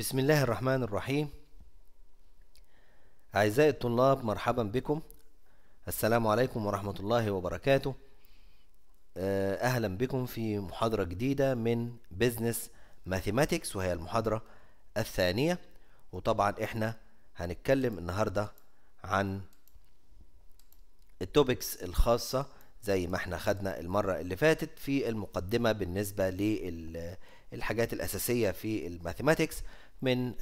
بسم الله الرحمن الرحيم أعزائي الطلاب مرحبا بكم السلام عليكم ورحمة الله وبركاته آه، أهلا بكم في محاضرة جديدة من بيزنس ماثيماتيكس وهي المحاضرة الثانية وطبعا إحنا هنتكلم النهاردة عن التوبكس الخاصة زي ما احنا خدنا المرة اللي فاتت في المقدمة بالنسبة للحاجات الأساسية في الماثيماتيكس من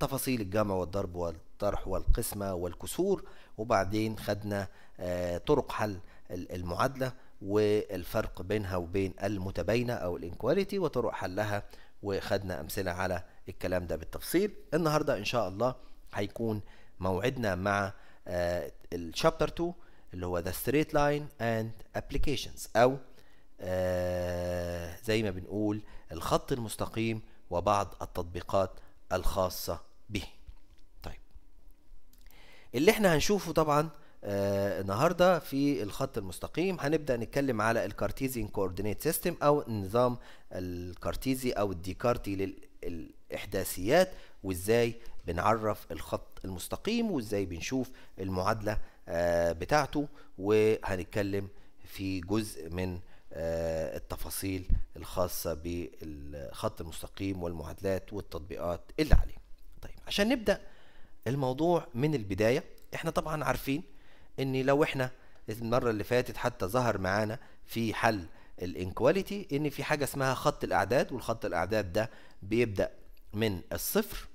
تفاصيل الجمع والضرب والطرح والقسمة والكسور وبعدين خدنا آه، طرق حل المعادلة والفرق بينها وبين المتباينة أو الانكواليتي وطرق حلها وخدنا أمثلة على الكلام ده بالتفصيل النهاردة إن شاء الله هيكون موعدنا مع آه، الشابتر 2 اللي هو The Straight Line and Applications أو آه، زي ما بنقول الخط المستقيم وبعض التطبيقات الخاصة به طيب اللي احنا هنشوفه طبعا آه النهارده في الخط المستقيم هنبدا نتكلم على الكارتيزين كوردينيت سيستم او النظام الكارتيزي او الديكارتي للاحداثيات وازاي بنعرف الخط المستقيم وازاي بنشوف المعادله آه بتاعته وهنتكلم في جزء من آه، التفاصيل الخاصة بالخط المستقيم والمعادلات والتطبيقات اللي عليه طيب عشان نبدأ الموضوع من البداية احنا طبعا عارفين ان لو احنا المرة اللي فاتت حتى ظهر معانا في حل الانكواليتي ان في حاجة اسمها خط الاعداد والخط الاعداد ده بيبدأ من الصفر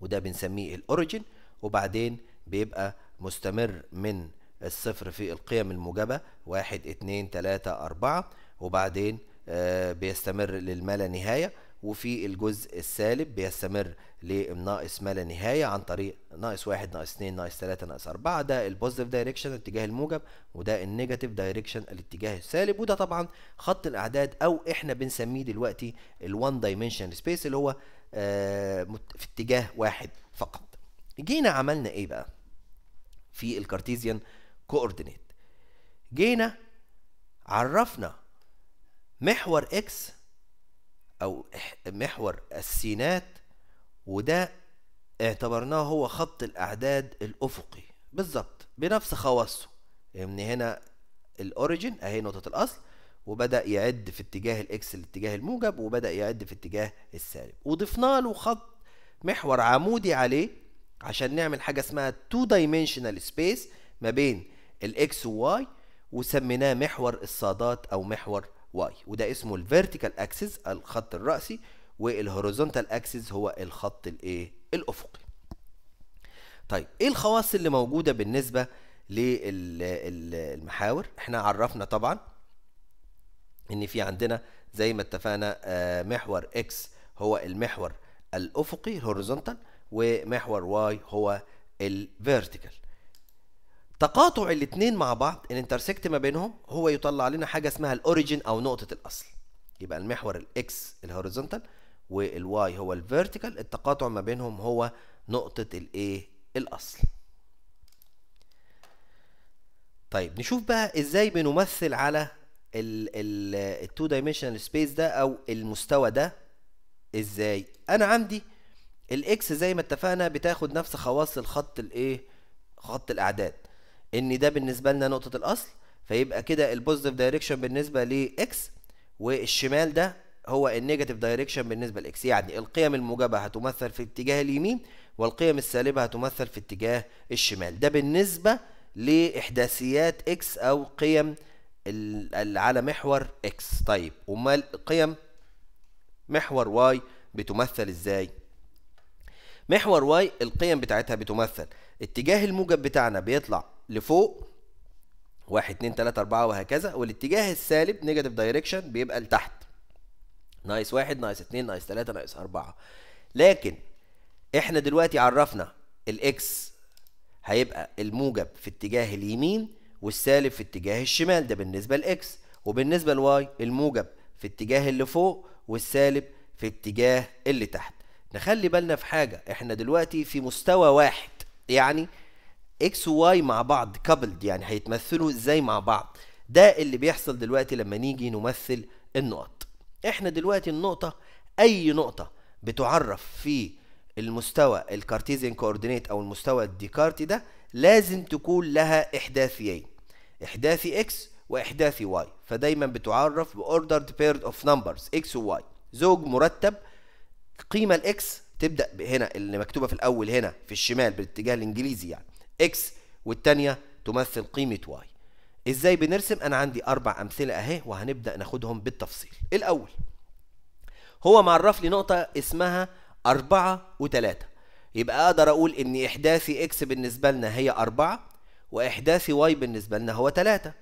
وده بنسميه الاوريجن وبعدين بيبقى مستمر من الصفر في القيم الموجبة واحد اتنين تلاتة أربعة وبعدين آه، بيستمر للما لا نهاية وفي الجزء السالب بيستمر للناقص ما لا نهاية عن طريق ناقص واحد ناقص اتنين ناقص تلاتة ناقص أربعة ده البوزيتيف دايركشن الاتجاه الموجب وده النيجاتيف دايركشن الاتجاه السالب وده طبعا خط الأعداد أو احنا بنسميه دلوقتي الوان دايمنشن سبيس اللي هو آه، في اتجاه واحد فقط. جينا عملنا ايه بقى؟ في الكارتيزيان كوردينيت جينا عرفنا محور اكس او محور السينات وده اعتبرناه هو خط الاعداد الافقي بالظبط بنفس خواصه من يعني هنا الاوريجين اهي نقطه الاصل وبدا يعد في اتجاه الاكس الاتجاه الموجب وبدا يعد في اتجاه السالب وضفنا له خط محور عمودي عليه عشان نعمل حاجه اسمها تو دايمنشنال سبيس ما بين الاكس وواي وسميناه محور الصادات او محور واي وده اسمه الفيرتيكال اكسس الخط الرأسي والهوريزونتال اكسس هو الخط الايه الافقي طيب ايه الخواص اللي موجوده بالنسبه للمحاور احنا عرفنا طبعا ان في عندنا زي ما اتفقنا آه، محور اكس هو المحور الافقي الهوريزونتال ومحور واي هو الفيرتيكال تقاطع الاثنين مع بعض الانترسكت ما بينهم هو يطلع لنا حاجه اسمها الاوريجين او نقطه الاصل يبقى المحور الاكس الهوريزونتال والواي هو الفيرتيكال التقاطع ما بينهم هو نقطه الايه الاصل طيب نشوف بقى ازاي بنمثل على التو دايمنشنال سبيس ده او المستوى ده ازاي انا عندي الاكس زي ما اتفقنا بتاخد نفس خواص الخط الايه خط الاعداد ان ده بالنسبه لنا نقطه الاصل فيبقى كده البوزيتيف دايركشن بالنسبه لاكس والشمال ده هو النيجاتيف دايركشن بالنسبه لاكس يعني القيم الموجبه هتمثل في اتجاه اليمين والقيم السالبه هتمثل في اتجاه الشمال ده بالنسبه لاحداثيات اكس او قيم على محور اكس طيب امال قيم محور واي بتمثل ازاي محور واي القيم بتاعتها بتمثل اتجاه الموجب بتاعنا بيطلع لفوق واحد اتنين تلاتة أربعة وهكذا والاتجاه السالب نيجاتيف دايركشن بيبقى لتحت ناقص واحد ناقص اتنين ناقص تلاتة ناقص أربعة لكن احنا دلوقتي عرفنا الاكس هيبقى الموجب في اتجاه اليمين والسالب في اتجاه الشمال ده بالنسبة لإكس وبالنسبة لواي الموجب في اتجاه اللي فوق والسالب في اتجاه اللي تحت نخلي بالنا في حاجة احنا دلوقتي في مستوى واحد يعني اكس وواي مع بعض كابلد يعني هيتمثلوا ازاي مع بعض ده اللي بيحصل دلوقتي لما نيجي نمثل النقط احنا دلوقتي النقطة اي نقطة بتعرف في المستوى الكارتيزيان كوردينيت او المستوى الديكارتي ده لازم تكون لها احداثيين احداثي اكس واحداثي واي فدايما بتعرف باوردرد بيرد اوف نمبرز اكس وواي زوج مرتب قيمة الاكس تبدا هنا اللي مكتوبه في الاول هنا في الشمال بالاتجاه الانجليزي يعني اكس والتانية تمثل قيمة واي ازاي بنرسم انا عندي اربع امثلة اهي وهنبدأ ناخدهم بالتفصيل الاول هو معرف لي نقطة اسمها أربعة وتلاتة يبقى أقدر أقول إن إحداثي إكس بالنسبة لنا هي أربعة وإحداثي واي بالنسبة لنا هو تلاتة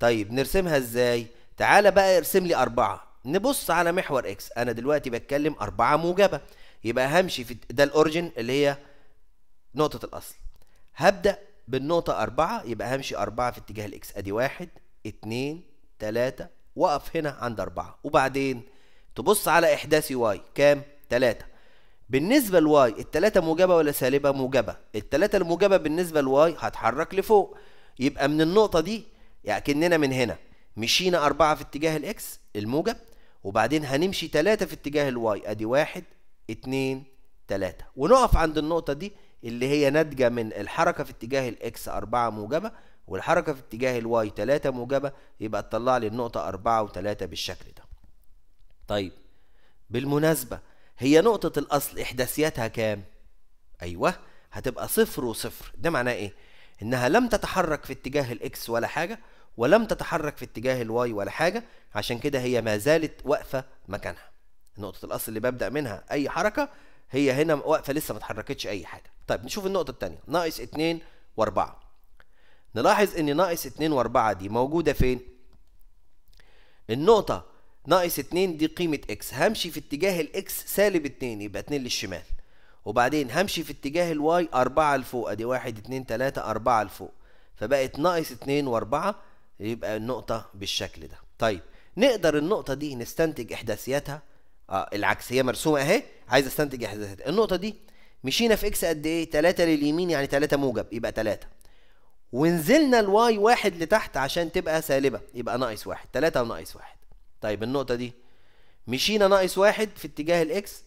طيب نرسمها إزاي؟ تعالى بقى ارسم لي أربعة نبص على محور إكس أنا دلوقتي بتكلم أربعة موجبة يبقى همشي في ده الأوريجن اللي هي نقطة الأصل هبدأ بالنقطة أربعة يبقى همشي أربعة في اتجاه الإكس أدي واحد اتنين تلاتة وأقف هنا عند أربعة وبعدين تبص على إحداثي واي كام؟ تلاتة بالنسبة لواي التلاتة موجبة ولا سالبة؟ موجبة التلاتة الموجبة بالنسبة لواي هتحرك لفوق يبقى من النقطة دي يعكننا يعني من هنا مشينا أربعة في اتجاه الإكس الموجب وبعدين هنمشي تلاتة في اتجاه الواي أدي واحد اتنين تلاتة ونقف عند النقطة دي اللي هي ناتجه من الحركه في اتجاه الاكس 4 موجبه والحركه في اتجاه الواي 3 موجبه يبقى تطلع لي النقطه 4 و3 بالشكل ده طيب بالمناسبه هي نقطه الاصل احداثياتها كام ايوه هتبقى صفر وصفر ده معناه ايه انها لم تتحرك في اتجاه الاكس ولا حاجه ولم تتحرك في اتجاه الواي ولا حاجه عشان كده هي ما زالت واقفه مكانها نقطه الاصل اللي ببدا منها اي حركه هي هنا واقفه لسه ما اتحركتش اي حاجه طيب نشوف النقطه الثانيه ناقص 2 و4 نلاحظ ان ناقص 2 و4 دي موجوده فين النقطه ناقص 2 دي قيمه اكس همشي في اتجاه الاكس سالب 2 يبقى 2 للشمال وبعدين همشي في اتجاه الواي 4 لفوق ادي 1 2 3 4 لفوق فبقت ناقص 2 و4 يبقى النقطه بالشكل ده طيب نقدر النقطه دي نستنتج احداثياتها اه العكسيه مرسومه اهي عايز استنتج احداثات النقطه دي مشينا في اكس قد ايه 3 لليمين يعني 3 موجب يبقى 3 ونزلنا الواي واحد لتحت عشان تبقى سالبه يبقى ناقص واحد 3 وناقص واحد طيب النقطه دي مشينا ناقص واحد في اتجاه الاكس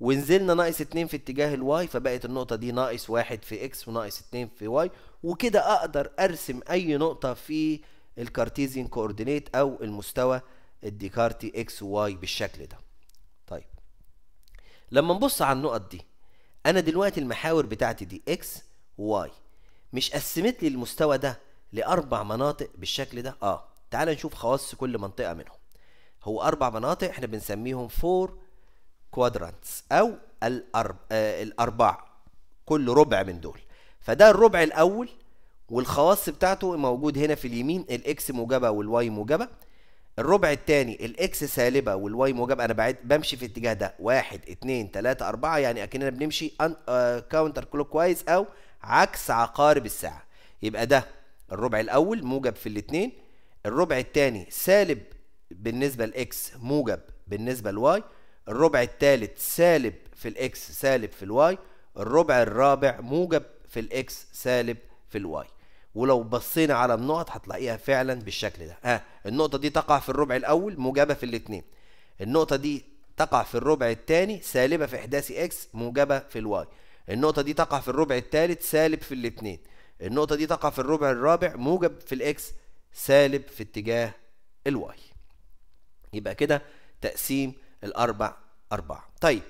ونزلنا ناقص اتنين في اتجاه الواي فبقت النقطة دي ناقص واحد في اكس وناقص اتنين في واي وكده اقدر ارسم اي نقطة في الكارتيزيان كوردينيت او المستوى الديكارتي اكس وواي بالشكل ده لما نبص على النقط دي انا دلوقتي المحاور بتاعتي دي اكس وواي مش قسمت لي المستوى ده لاربع مناطق بالشكل ده اه تعال نشوف خواص كل منطقه منهم هو اربع مناطق احنا بنسميهم فور كوادرانتس او الأرب... آه الاربع كل ربع من دول فده الربع الاول والخواص بتاعته موجود هنا في اليمين الاكس موجبه والواي موجبه الربع الثاني الاكس سالبه والواي موجب انا بعد بمشي في الاتجاه ده 1 2 3 4 يعني اكننا بنمشي أن... كاونتر كلوك وايز او عكس عقارب الساعه يبقى ده الربع الاول موجب في الاثنين الربع الثاني سالب بالنسبه للاكس موجب بالنسبه لواي الربع الثالث سالب في الاكس سالب في الواي الربع الرابع موجب في الاكس سالب في الواي ولو بصينا على النقط هتلاقيها فعلا بالشكل ده ها النقطه دي تقع في الربع الاول موجبه في الاثنين النقطه دي تقع في الربع الثاني سالبه في إحداثي اكس موجبه في الواي النقطه دي تقع في الربع الثالث سالب في الاثنين النقطه دي تقع في الربع الرابع موجب في الاكس سالب في اتجاه الواي يبقى كده تقسيم الاربع اربعه طيب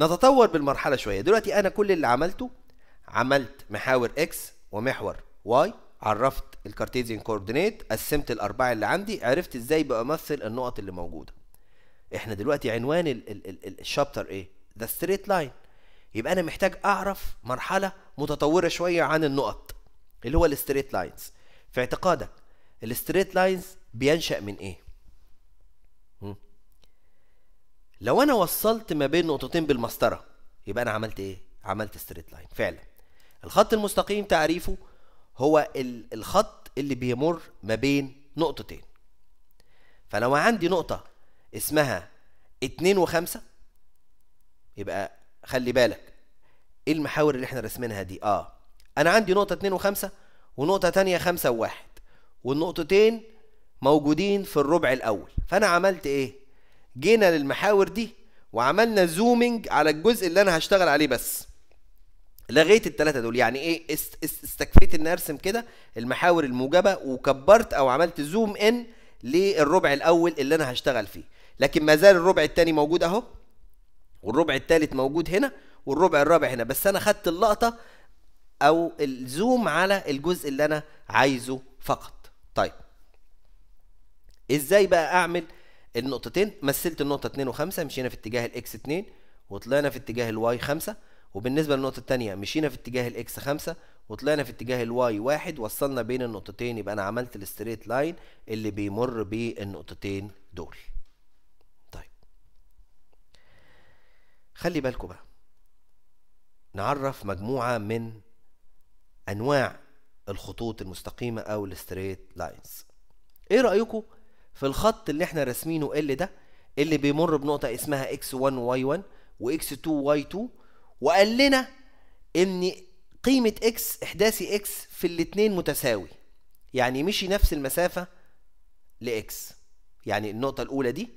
نتطور بالمرحله شويه دلوقتي انا كل اللي عملته عملت محاور اكس ومحور واي عرفت الكارتيزيان كوردينيت قسمت الاربعه اللي عندي عرفت ازاي بمثل النقط اللي موجوده احنا دلوقتي عنوان الشابتر ايه ذا ستريت لاين يبقى انا محتاج اعرف مرحله متطوره شويه عن النقط اللي هو الستريت لاينز في اعتقادك الستريت لاينز بينشا من ايه لو انا وصلت ما بين نقطتين بالمسطره يبقى انا عملت ايه عملت ستريت لاين فعلا الخط المستقيم تعريفه هو الخط اللي بيمر ما بين نقطتين فلو عندي نقطة اسمها اتنين وخمسة يبقى خلي بالك ايه المحاور اللي احنا راسمينها دي اه انا عندي نقطة اتنين وخمسة ونقطة تانية خمسة وواحد والنقطتين موجودين في الربع الاول فانا عملت ايه جينا للمحاور دي وعملنا زومينج على الجزء اللي انا هشتغل عليه بس لغيت التلاتة دول يعني ايه استكفيت ان ارسم كده المحاور الموجبه وكبرت او عملت زوم ان للربع الاول اللي انا هشتغل فيه لكن ما زال الربع التاني موجود اهو والربع التالت موجود هنا والربع الرابع هنا بس انا خدت اللقطه او الزوم على الجزء اللي انا عايزه فقط طيب ازاي بقى اعمل النقطتين مثلت النقطه 2 و5 مشينا في اتجاه الاكس 2 وطلعنا في اتجاه الواي 5 وبالنسبة للنقطة التانية مشينا في اتجاه الاكس خمسة وطلعنا في اتجاه الواي واحد وصلنا بين النقطتين يبقى انا عملت الستريت لاين اللي بيمر بالنقطتين دول طيب خلي بالكم بقى نعرف مجموعة من انواع الخطوط المستقيمة او الستريت لاينز ايه رأيكم في الخط اللي احنا راسمينه ال ده اللي بيمر بنقطة اسمها x1 y1 و x2 y2 وقال لنا ان قيمة اكس احداثي اكس في الاتنين متساوي يعني مشي نفس المسافة لاكس يعني النقطة الاولى دي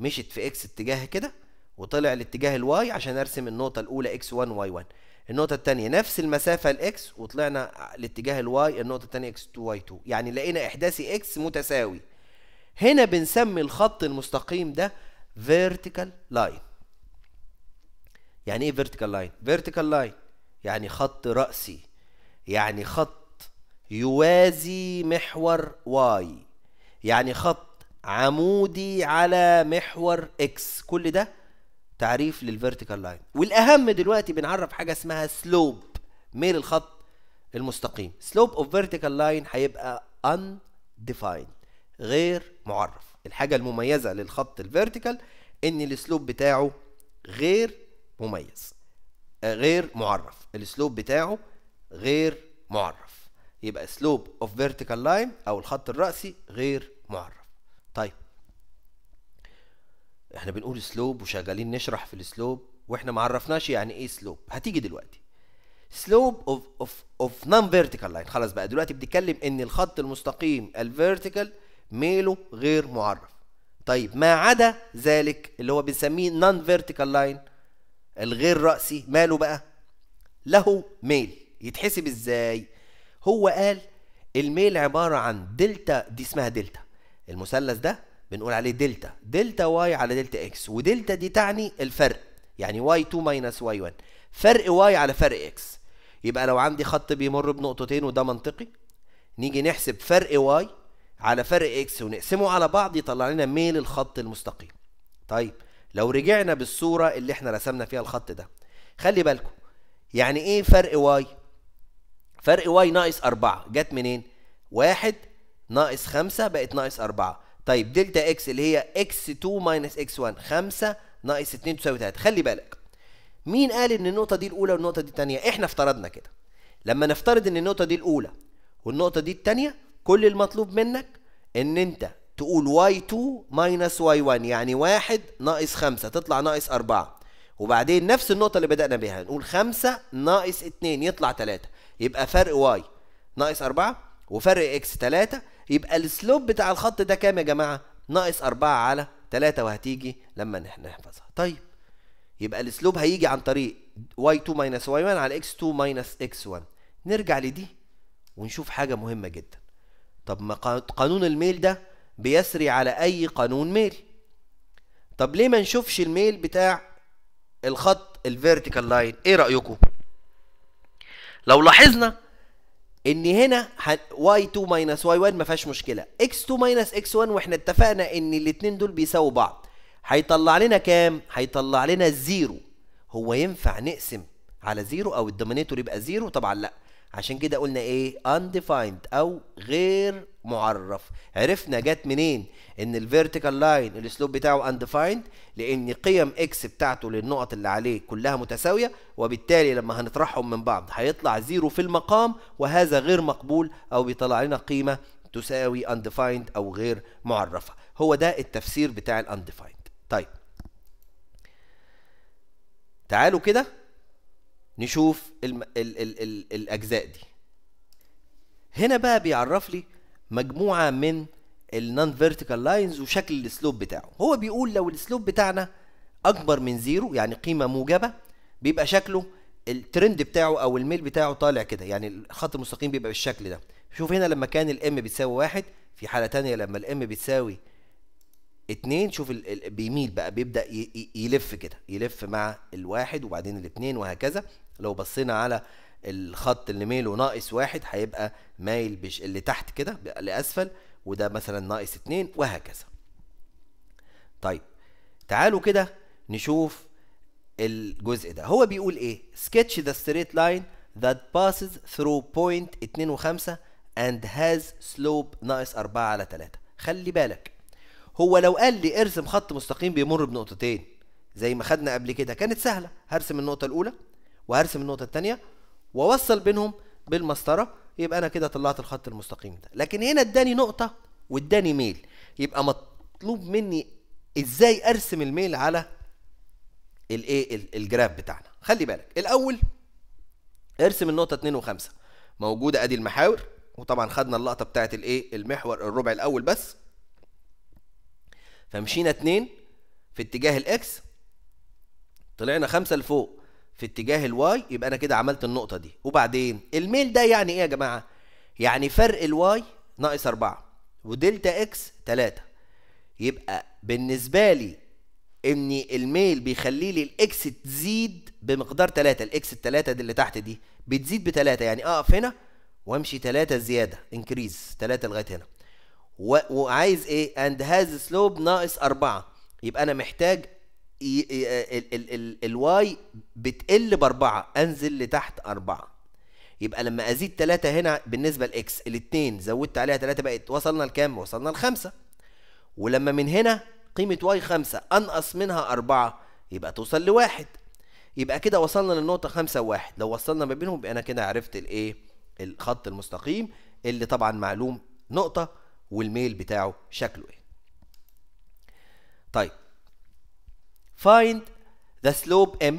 مشت في اكس اتجاه كده وطلع الاتجاه الواي عشان ارسم النقطة الاولى اكس 1 واي 1 النقطة التانية نفس المسافة لاكس وطلعنا لاتجاه الواي النقطة التانية اكس 2 واي 2 يعني لقينا احداثي اكس متساوي هنا بنسمي الخط المستقيم ده vertical line يعني ايه فيرتيكال لاين فيرتيكال لاين يعني خط رأسي يعني خط يوازي محور واي يعني خط عمودي على محور اكس كل ده تعريف للفيرتيكال لاين والاهم دلوقتي بنعرف حاجه اسمها سلوب ميل الخط المستقيم سلوب اوف فيرتيكال لاين هيبقى undefined غير معرف الحاجه المميزه للخط الفيرتيكال ان السلوب بتاعه غير مميز آه، غير معرف السلوب بتاعه غير معرف يبقى سلوب اوف فيرتيكال لاين او الخط الرأسي غير معرف طيب احنا بنقول سلوب وشغالين نشرح في السلوب واحنا ما عرفناش يعني ايه سلوب هتيجي دلوقتي سلوب اوف اوف اوف نون فيرتيكال لاين خلاص بقى دلوقتي بنتكلم ان الخط المستقيم الفيرتيكال ميله غير معرف طيب ما عدا ذلك اللي هو بنسميه نون فيرتيكال لاين الغير رأسي ماله بقى له ميل يتحسب ازاي هو قال الميل عبارة عن دلتا دي اسمها دلتا المثلث ده بنقول عليه دلتا دلتا واي على دلتا اكس ودلتا دي تعني الفرق يعني واي 2 ماينس واي 1 فرق واي على فرق اكس يبقى لو عندي خط بيمر بنقطتين وده منطقي نيجي نحسب فرق واي على فرق اكس ونقسمه على بعض يطلع لنا ميل الخط المستقيم طيب لو رجعنا بالصورة اللي احنا رسمنا فيها الخط ده خلي بالكم يعني ايه فرق واي فرق واي ناقص أربعة جت منين واحد ناقص خمسة بقت ناقص أربعة طيب دلتا اكس اللي هي اكس 2 ماينس اكس 1 5 ناقص 2 تساوي 3 خلي بالك مين قال ان النقطة دي الأولى والنقطة دي التانية؟ احنا افترضنا كده. لما نفترض ان النقطة دي الأولى والنقطة دي التانية كل المطلوب منك ان انت تقول y2 ماينس y1 يعني واحد ناقص خمسة تطلع ناقص أربعة وبعدين نفس النقطة اللي بدأنا بيها نقول خمسة ناقص اتنين يطلع تلاتة يبقى فرق y ناقص أربعة وفرق x تلاتة يبقى السلوب بتاع الخط ده كام يا جماعة؟ ناقص أربعة على تلاتة وهتيجي لما نحفظها طيب يبقى السلوب هيجي عن طريق y2 ماينس y1 على x2 ماينس x1 نرجع لدي ونشوف حاجة مهمة جدا طب ما قانون الميل ده بيسري على أي قانون ميل طب ليه ما نشوفش الميل بتاع الخط الفيرتيكال لاين ايه رأيكم لو لاحظنا ان هنا y2 y1 ما فيهاش مشكله x2 x1 واحنا اتفقنا ان الاثنين دول بيساووا بعض هيطلع لنا كام هيطلع لنا زيرو هو ينفع نقسم على زيرو او الدومينيتور يبقى زيرو طبعا لا عشان كده قلنا ايه undefined او غير معرف عرفنا جت منين ان الفيرتيكال لاين الاسلوب بتاعه اندفايند لان قيم اكس بتاعته للنقط اللي عليه كلها متساويه وبالتالي لما هنطرحهم من بعض هيطلع زيرو في المقام وهذا غير مقبول او بيطلع لنا قيمه تساوي اندفايند او غير معرفه هو ده التفسير بتاع الاندفايند طيب تعالوا كده نشوف الـ الـ الـ الـ الاجزاء دي هنا بقى بيعرف لي مجموعه من النون فيرتيكال لاينز وشكل السلوب بتاعه هو بيقول لو السلوب بتاعنا اكبر من زيرو يعني قيمه موجبه بيبقى شكله الترند بتاعه او الميل بتاعه طالع كده يعني الخط المستقيم بيبقى بالشكل ده شوف هنا لما كان الام بتساوي واحد في حاله تانية لما الام بتساوي اتنين شوف الـ الـ بيميل بقى بيبدا يلف كده يلف مع الواحد وبعدين الاتنين وهكذا لو بصينا على الخط اللي ميله ناقص واحد هيبقى مايل بش اللي تحت كده لاسفل وده مثلا ناقص اتنين وهكذا طيب تعالوا كده نشوف الجزء ده هو بيقول ايه sketch the straight line that passes through point 2 و 5 and has slope ناقص 4 على 3 خلي بالك هو لو قال لي ارسم خط مستقيم بيمر بنقطتين زي ما خدنا قبل كده كانت سهله هرسم النقطه الاولى وهرسم النقطه الثانيه ووصل بينهم بالمسطره يبقى انا كده طلعت الخط المستقيم ده لكن هنا اداني نقطه واداني ميل يبقى مطلوب مني ازاي ارسم الميل على الايه الجراف بتاعنا خلي بالك الاول ارسم النقطه 2 و5 موجوده ادي المحاور وطبعا خدنا اللقطه بتاعت الايه المحور الربع الاول بس فمشينا 2 في اتجاه الاكس طلعنا 5 لفوق في اتجاه الواي يبقى انا كده عملت النقطه دي وبعدين الميل ده يعني ايه يا جماعه يعني فرق الواي ناقص اربعة ودلتا اكس تلاتة يبقى بالنسبه لي ان الميل بيخلي لي الاكس تزيد بمقدار تلاتة الاكس التلاتة دي اللي تحت دي بتزيد بتلاتة يعني اقف هنا وامشي تلاتة زياده انكريز تلاتة لغايه هنا وعايز ايه اند هاز سلوب ناقص اربعة يبقى انا محتاج الواي بتقل باربعه انزل لتحت اربعه يبقى لما ازيد ثلاثه هنا بالنسبه لاكس الاثنين زودت عليها ثلاثه بقت وصلنا لكام؟ وصلنا لخمسه ولما من هنا قيمه واي خمسه انقص منها اربعه يبقى توصل لواحد يبقى كده وصلنا للنقطه خمسه واحد لو وصلنا ما بينهم يبقى انا كده عرفت الايه؟ الخط المستقيم اللي طبعا معلوم نقطه والميل بتاعه شكله ايه. طيب find the slope m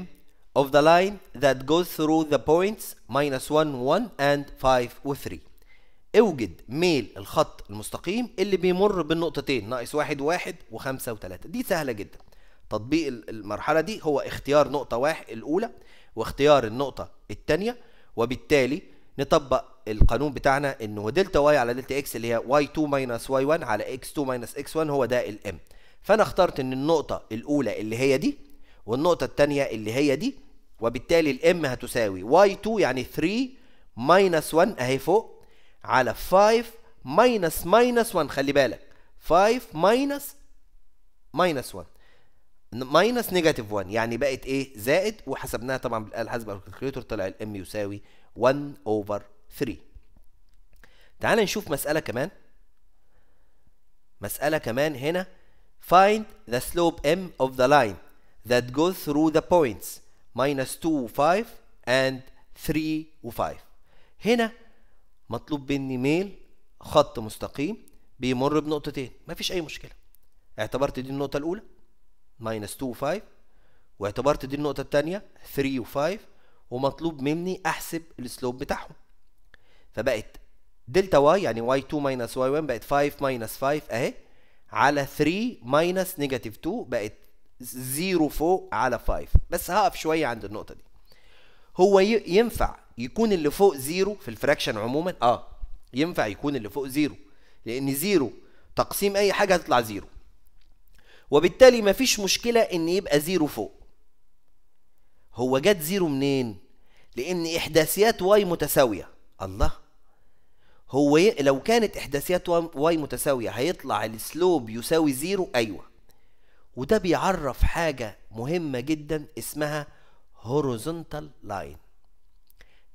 of the line that goes through the points minus 1 1 and 5 و 3 اوجد ميل الخط المستقيم اللي بيمر بالنقطتين ناقص واحد واحد وخمسة وتلاتة دي سهلة جدا تطبيق المرحلة دي هو اختيار نقطة واحد الأولى واختيار النقطة التانية وبالتالي نطبق القانون بتاعنا ان هو دلتا واي على دلتا اكس اللي هي واي 2 ماينس واي 1 على اكس 2 ماينس اكس 1 هو ده الام فانا اخترت ان النقطه الاولى اللي هي دي والنقطه الثانيه اللي هي دي وبالتالي الام هتساوي y2 يعني 3 ماينس 1 اهي فوق على 5 ماينس ماينس 1 خلي بالك 5 ماينس ماينس 1 ماينس نيجاتيف 1 يعني بقت ايه زائد وحسبناها طبعا بالاله الحاسبه او الكالكوليتور طلع الام يساوي 1 اوفر 3 تعال نشوف مساله كمان مساله كمان هنا Find the slope m of the line that goes through the points minus 2 و5 and 3 و5 هنا مطلوب مني ميل خط مستقيم بيمر بنقطتين مفيش أي مشكلة اعتبرت دي النقطة الأولى minus 2 و5 واعتبرت دي النقطة التانية 3 و5 ومطلوب مني أحسب السلوب بتاعهم فبقت دلتا واي يعني y2 minus y1 بقت 5 minus 5 أهي على 3 ماينس نيجاتيف 2 بقت 0 فوق على 5 بس هقف شويه عند النقطه دي هو ينفع يكون اللي فوق 0 في الفراكشن عموما اه ينفع يكون اللي فوق 0 لان 0 تقسيم اي حاجه هتطلع 0 وبالتالي مفيش مشكله ان يبقى 0 فوق هو جت 0 منين لان احداثيات واي متساويه الله هو لو كانت إحداثيات واي متساوية هيطلع السلوب يساوي زيرو أيوة وده بيعرف حاجة مهمة جدا اسمها هوريزونتال لاين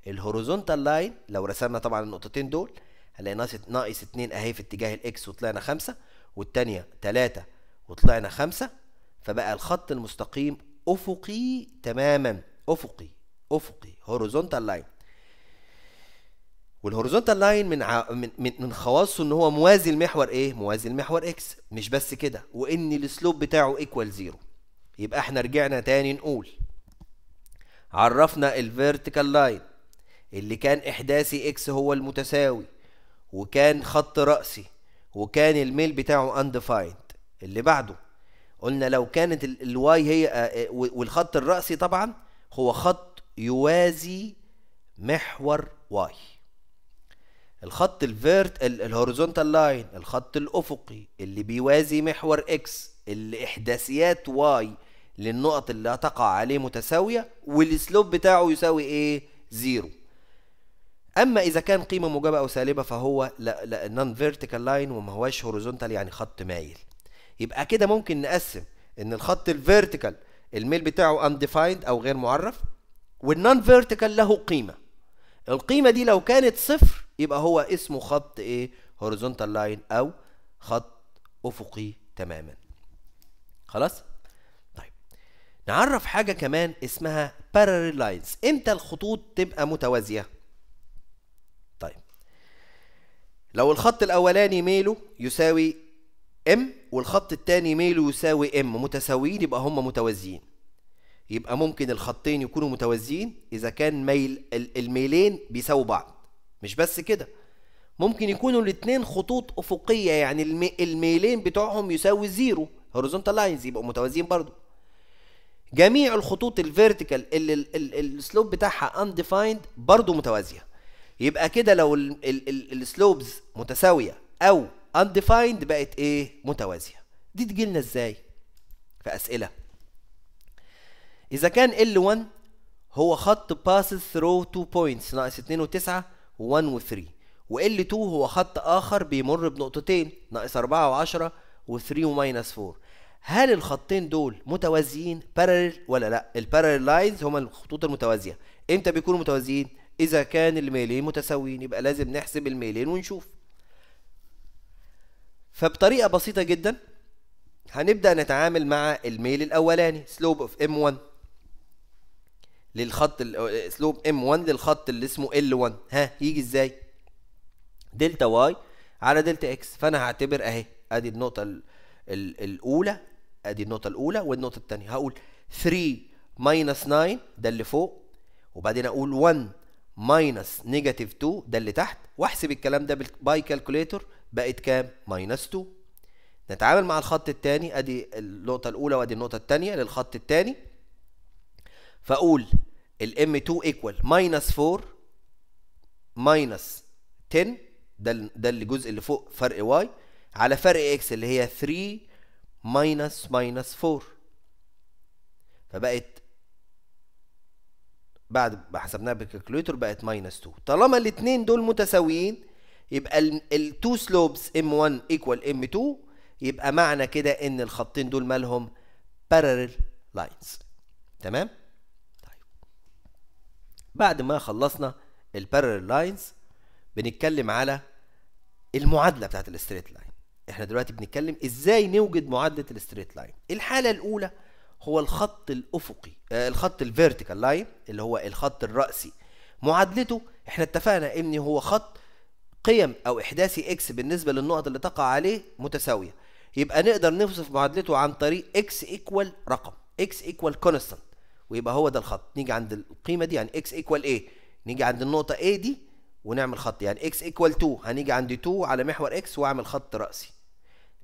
الهوريزونتال لاين لو رسمنا طبعا النقطتين دول هنلاقي ناقص ناقص اتنين اهي في اتجاه الاكس وطلعنا خمسة والتانية تلاتة وطلعنا خمسة فبقى الخط المستقيم افقي تماما افقي افقي هوريزونتال لاين والهوريزونتال لاين من ع... من من خواصه ان هو موازي المحور ايه؟ موازي المحور اكس مش بس كده وان السلوب بتاعه ايكوال زيرو يبقى احنا رجعنا تاني نقول عرفنا الفيرتيكال لاين اللي كان احداثي اكس هو المتساوي وكان خط رأسي وكان الميل بتاعه undefined اللي بعده قلنا لو كانت الواي هي آه، آه، والخط الرأسي طبعا هو خط يوازي محور واي الخط الفيرت الهوريزونتال لاين الخط الافقي اللي بيوازي محور اكس اللي احداثيات واي للنقط اللي هتقع عليه متساويه والسلوب بتاعه يساوي ايه زيرو اما اذا كان قيمه موجبه او سالبه فهو لا لا نون فيرتيكال لاين وما هواش هوريزونتال يعني خط مايل يبقى كده ممكن نقسم ان الخط الفيرتيكال الميل بتاعه undefined او غير معرف والنون فيرتيكال له قيمه القيمه دي لو كانت صفر يبقى هو اسمه خط ايه هوريزونتال لاين او خط افقي تماما خلاص طيب نعرف حاجه كمان اسمها parallel lines امتى الخطوط تبقى متوازيه طيب لو الخط الاولاني ميله يساوي ام والخط الثاني ميله يساوي ام متساويين يبقى هما متوازيين يبقى ممكن الخطين يكونوا متوازيين اذا كان ميل الميلين بيساووا بعض مش بس كده ممكن يكونوا الاتنين خطوط افقيه يعني الميلين بتوعهم يساوي زيرو هوريزونتال لاينز يبقوا متوازيين برضو جميع الخطوط الفيرتيكال اللي السلوب بتاعها اندفايند برضو متوازيه يبقى كده لو السلوبز متساويه او undefined بقت ايه متوازيه دي تجيلنا ازاي في اسئله اذا كان L1 هو خط passes through two points ناقص 2 و9 1 و 3 وال 2 هو خط اخر بيمر بنقطتين ناقص 4 و10 و3 وماينس 4 هل الخطين دول متوازيين بارلل ولا لا البارلل لاينز هما الخطوط المتوازيه امتى بيكونوا متوازيين اذا كان الميلين متساويين يبقى لازم نحسب الميلين ونشوف فبطريقه بسيطه جدا هنبدا نتعامل مع الميل الاولاني سلوب اوف ام 1 للخط اسلوب ام 1 للخط اللي اسمه ال 1 ها يجي ازاي؟ دلتا واي على دلتا اكس فانا هعتبر اهي ادي النقطة ال ال الأولى ادي النقطة الأولى والنقطة الثانيه هقول 3 ماينس 9 ده اللي فوق وبعدين اقول 1 ماينس نيجاتيف 2 ده اللي تحت واحسب الكلام ده باي كالكوليتر بقت كام؟ ماينس 2 نتعامل مع الخط الثاني ادي النقطة الأولى وادي النقطة الثانية للخط الثاني فاقول ال m 2 equal ماينس 4 ماينس 10 ده ده الجزء اللي فوق فرق واي على فرق اكس اللي هي 3 ماينس ماينس 4 فبقت بعد ما حسبناها بالكالكوليتر بقت ماينس 2 طالما الاثنين دول متساويين يبقى ال 2 سلوبس ام 1 ايكوال ام 2 يبقى معنى كده ان الخطين دول مالهم بارلل لاينز تمام بعد ما خلصنا البارلل لاينز بنتكلم على المعادله بتاعت الستريت لاين احنا دلوقتي بنتكلم ازاي نوجد معادله الستريت لاين الحاله الاولى هو الخط الافقي آه الخط الفيرتيكال لاين اللي هو الخط الراسي معادلته احنا اتفقنا ان هو خط قيم او احداثي اكس بالنسبه للنقط اللي تقع عليه متساويه يبقى نقدر نوصف معادلته عن طريق اكس ايكوال رقم اكس ايكوال كونستانت ويبقى هو ده الخط نيجي عند القيمه دي يعني اكس ايكوال ايه نيجي عند النقطه A دي ونعمل خط يعني اكس ايكوال 2 هنيجي عند 2 على محور اكس واعمل خط رأسي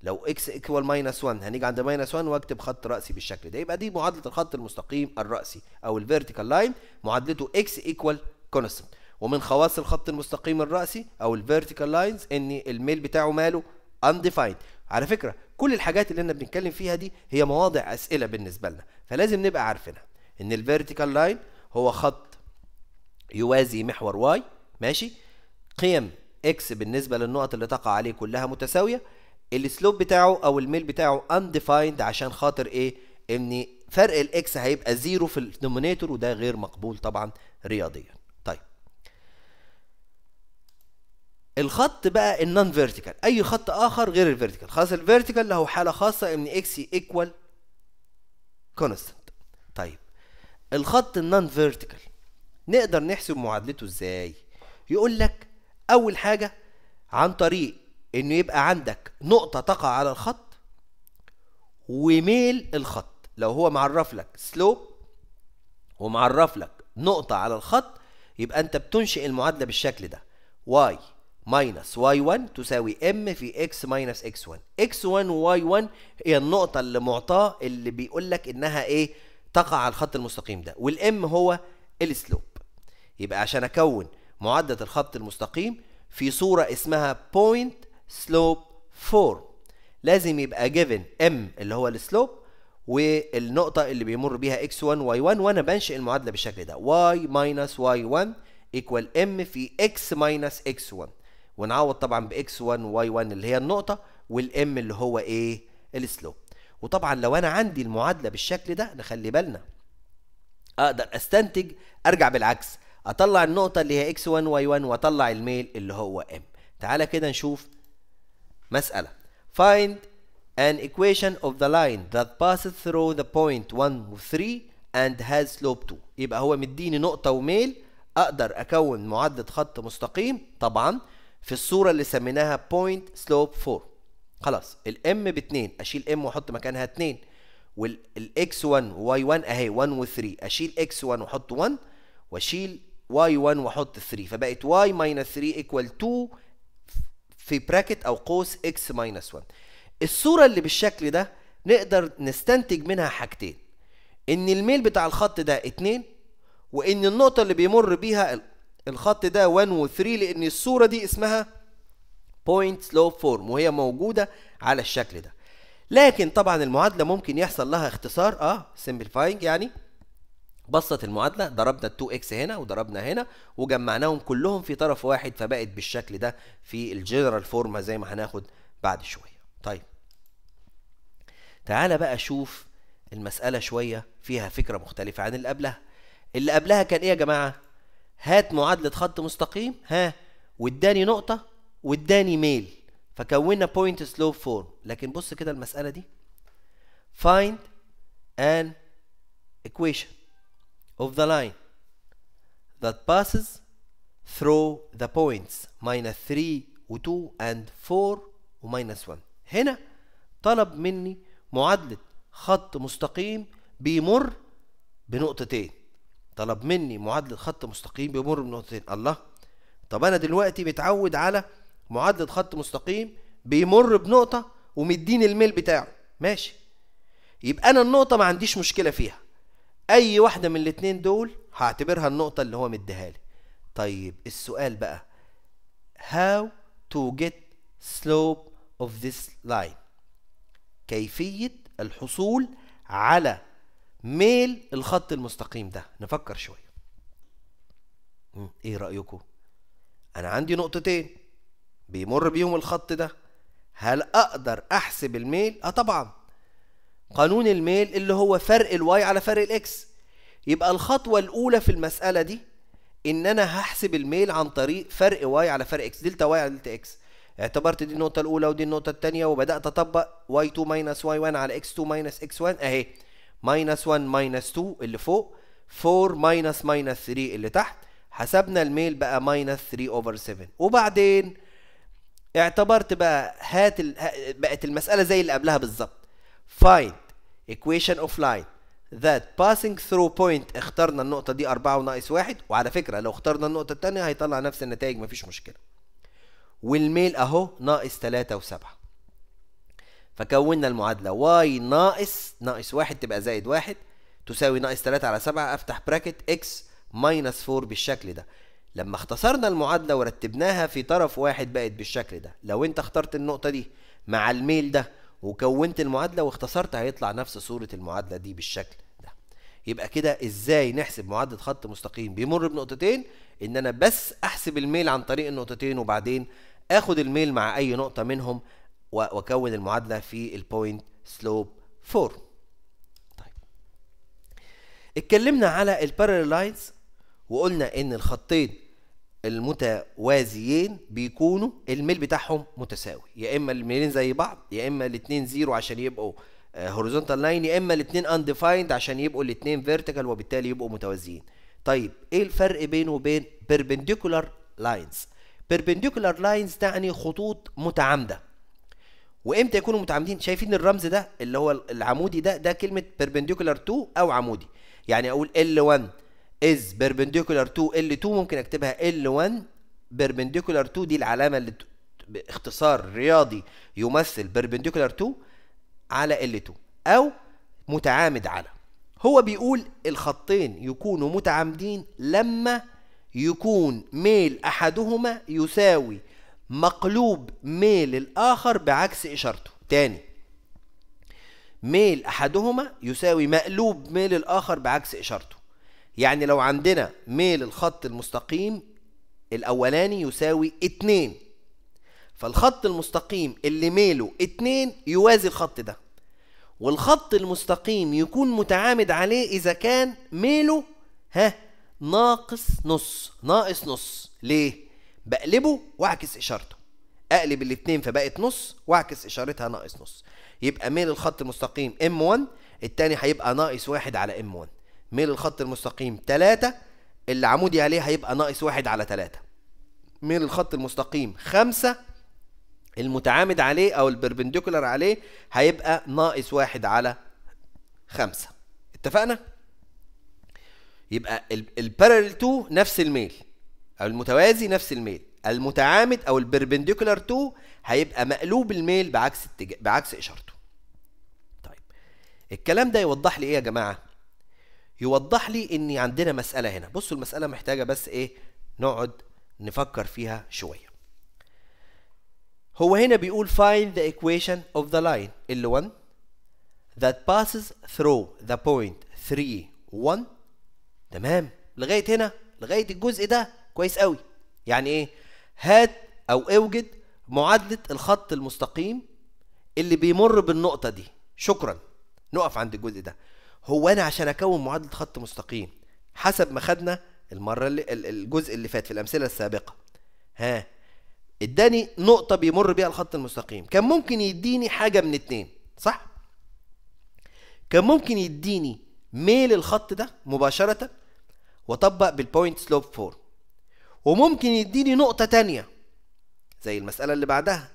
لو اكس ايكوال ماينس 1 هنيجي عند ماينس 1 واكتب خط رأسي بالشكل ده يبقى دي معادلة الخط المستقيم الرأسي او الفيرتيكال لاين معادلته اكس ايكوال كونستنت ومن خواص الخط المستقيم الرأسي او الفيرتيكال لاينز ان الميل بتاعه ماله انديفايند على فكرة كل الحاجات اللي احنا بنتكلم فيها دي هي مواضع أسئلة بالنسبة لنا فلازم نبقى عارفينها ان الفيرتيكال لاين هو خط يوازي محور واي ماشي قيم اكس بالنسبه للنقط اللي تقع عليه كلها متساويه السلوب بتاعه او الميل بتاعه انديفايند عشان خاطر ايه ان فرق الاكس هيبقى زيرو في الدومينيتور وده غير مقبول طبعا رياضيا طيب الخط بقى النون فيرتيكال اي خط اخر غير الفيرتيكال خلاص الفيرتيكال له حاله خاصه ان اكس ايكوال كونستنت طيب الخط النون فيرتيكال نقدر نحسب معادلته ازاي يقول لك اول حاجه عن طريق انه يبقى عندك نقطه تقع على الخط وميل الخط لو هو معرف لك سلوب ومعرف لك نقطه على الخط يبقى انت بتنشئ المعادله بالشكل ده y ماينس y1 تساوي m في x ماينس x1 x1 y1 هي النقطه اللي معطاه اللي بيقول لك انها ايه تقع على الخط المستقيم ده والام هو السلوب يبقى عشان اكون معدل الخط المستقيم في صورة اسمها بوينت سلوب فورم لازم يبقى جيفن ام اللي هو السلوب والنقطة اللي بيمر بيها x1 y1 وانا بنشئ المعادلة بالشكل ده y minus y1 equal m في x minus x1 ونعوض طبعا ب x1 y1 اللي هي النقطة والm اللي هو ايه السلوب وطبعا لو انا عندي المعادله بالشكل ده نخلي بالنا اقدر استنتج ارجع بالعكس اطلع النقطه اللي هي اكس 1 واي 1 واطلع الميل اللي هو ام تعالى كده نشوف مساله find an equation of the line that passes through the point 1 و 3 and has slope 2 يبقى هو مديني نقطه وميل اقدر اكون معادله خط مستقيم طبعا في الصوره اللي سميناها point slope 4 خلاص الام باتنين اشيل ام واحط مكانها اتنين والاكس 1 وواي 1 اهي 1 و 3 اشيل اكس 1 واحط 1 واشيل واي 1 واحط 3 فبقت واي ماينس 3 ايكوال 2 في براكت او قوس اكس ماينس 1 الصوره اللي بالشكل ده نقدر نستنتج منها حاجتين ان الميل بتاع الخط ده 2 وان النقطه اللي بيمر بيها الخط ده 1 و 3 لان الصوره دي اسمها بوينت سلوب فورم وهي موجوده على الشكل ده لكن طبعا المعادله ممكن يحصل لها اختصار اه سمبليفاينج يعني بسط المعادله ضربنا ال 2 اكس هنا وضربنا هنا وجمعناهم كلهم في طرف واحد فبقت بالشكل ده في الجنرال فورم زي ما هناخد بعد شويه طيب تعالى بقى شوف المساله شويه فيها فكره مختلفه عن اللي قبلها اللي قبلها كان ايه يا جماعه هات معادله خط مستقيم ها واداني نقطه واداني ميل فكونا بوينت سلوب فورم لكن بص كده المساله دي find an equation of the line that passes through the points minus 3 و 2 and 4 و minus 1 هنا طلب مني معادلة خط مستقيم بيمر بنقطتين طلب مني معادلة خط مستقيم بيمر بنقطتين الله طب أنا دلوقتي متعود على معادله خط مستقيم بيمر بنقطه ومديني الميل بتاعه ماشي يبقى انا النقطه ما عنديش مشكله فيها اي واحده من الاتنين دول هعتبرها النقطه اللي هو مديها لي طيب السؤال بقى how to get slope of this line كيفيه الحصول على ميل الخط المستقيم ده نفكر شويه ايه رايكم انا عندي نقطتين بيمر بيهم الخط ده هل اقدر احسب الميل اه طبعا قانون الميل اللي هو فرق الواي على فرق الاكس يبقى الخطوه الاولى في المساله دي ان انا هحسب الميل عن طريق فرق واي على فرق اكس دلتا واي على دلتا اكس اعتبرت دي النقطه الاولى ودي النقطه الثانيه وبدات اطبق واي 2 ماينس واي 1 على اكس 2 ماينس اكس 1 اهي ماينس 1 ماينس 2 اللي فوق 4 ماينس ماينس 3 اللي تحت حسبنا الميل بقى ماينس 3 اوفر 7 وبعدين اعتبرت بقى هات ال... بقت المسألة زي اللي قبلها بالظبط find equation of line that passing through point اخترنا النقطة دي 4 ناقص 1 وعلى فكرة لو اخترنا النقطة الثانيه هيطلع نفس النتائج مفيش مشكلة والميل اهو ناقص 3 و7 فكونا المعادلة y ناقص ناقص 1 تبقى زائد 1 تساوي ناقص 3 على 7 افتح براكت x ماينس 4 بالشكل ده لما اختصرنا المعادلة ورتبناها في طرف واحد بقت بالشكل ده لو انت اخترت النقطة دي مع الميل ده وكونت المعادلة واختصرت هيطلع نفس صورة المعادلة دي بالشكل ده يبقى كده ازاي نحسب معادلة خط مستقيم بيمر بنقطتين ان انا بس احسب الميل عن طريق النقطتين وبعدين اخد الميل مع اي نقطة منهم واكون المعادلة في البوينت سلوب 4 طيب اتكلمنا على البارالل لاينز وقلنا ان الخطين المتوازيين بيكونوا الميل بتاعهم متساوي يا اما الميلين زي بعض يا اما الاثنين زيرو عشان يبقوا هوريزونتال آه، لاين يا اما الاثنين انديفايند عشان يبقوا الاثنين فيرتيكال وبالتالي يبقوا متوازيين طيب ايه الفرق بينه وبين بيربنديكولار لاينز بيربنديكولار لاينز تعني خطوط متعامده وامتى يكونوا متعامدين شايفين الرمز ده اللي هو العمودي ده ده كلمه بيربنديكولار تو او عمودي يعني اقول ال1 is perpendicular to L2 ممكن اكتبها L1 perpendicular to دي العلامة اللي باختصار رياضي يمثل perpendicular to على L2 أو متعامد على هو بيقول الخطين يكونوا متعامدين لما يكون ميل أحدهما يساوي مقلوب ميل الآخر بعكس إشارته تاني ميل أحدهما يساوي مقلوب ميل الآخر بعكس إشارته يعني لو عندنا ميل الخط المستقيم الأولاني يساوي 2 فالخط المستقيم اللي ميله 2 يوازي الخط ده والخط المستقيم يكون متعامد عليه إذا كان ميله ها ناقص نص ناقص نص ليه؟ بقلبه وأعكس إشارته أقلب الاتنين فبقت نص وأعكس إشارتها ناقص نص يبقى ميل الخط المستقيم M1 التاني هيبقى ناقص واحد على M1 ميل الخط المستقيم 3 اللي عمودي عليه هيبقى ناقص 1 على 3 ميل الخط المستقيم 5 المتعامد عليه او البربنديكولر عليه هيبقى ناقص 1 على 5 اتفقنا يبقى البارالل 2 نفس الميل او المتوازي نفس الميل المتعامد او البربنديكولر 2 هيبقى مقلوب الميل بعكس التج... بعكس اشارته طيب الكلام ده يوضح لي ايه يا جماعه يوضح لي ان عندنا مساله هنا بصوا المساله محتاجه بس ايه نقعد نفكر فيها شويه هو هنا بيقول find the equation of the line L1 that passes through the point 3 1 تمام لغاية هنا لغاية الجزء ده كويس قوي يعني ايه هات او اوجد معادلة الخط المستقيم اللي بيمر بالنقطة دي شكرا نقف عند الجزء ده هو انا عشان اكون معادله خط مستقيم حسب ما خدنا المره اللي الجزء اللي فات في الامثله السابقه ها اداني نقطه بيمر بيها الخط المستقيم كان ممكن يديني حاجه من اتنين صح كان ممكن يديني ميل الخط ده مباشره واطبق بالبوينت سلوب 4 وممكن يديني نقطه تانية زي المساله اللي بعدها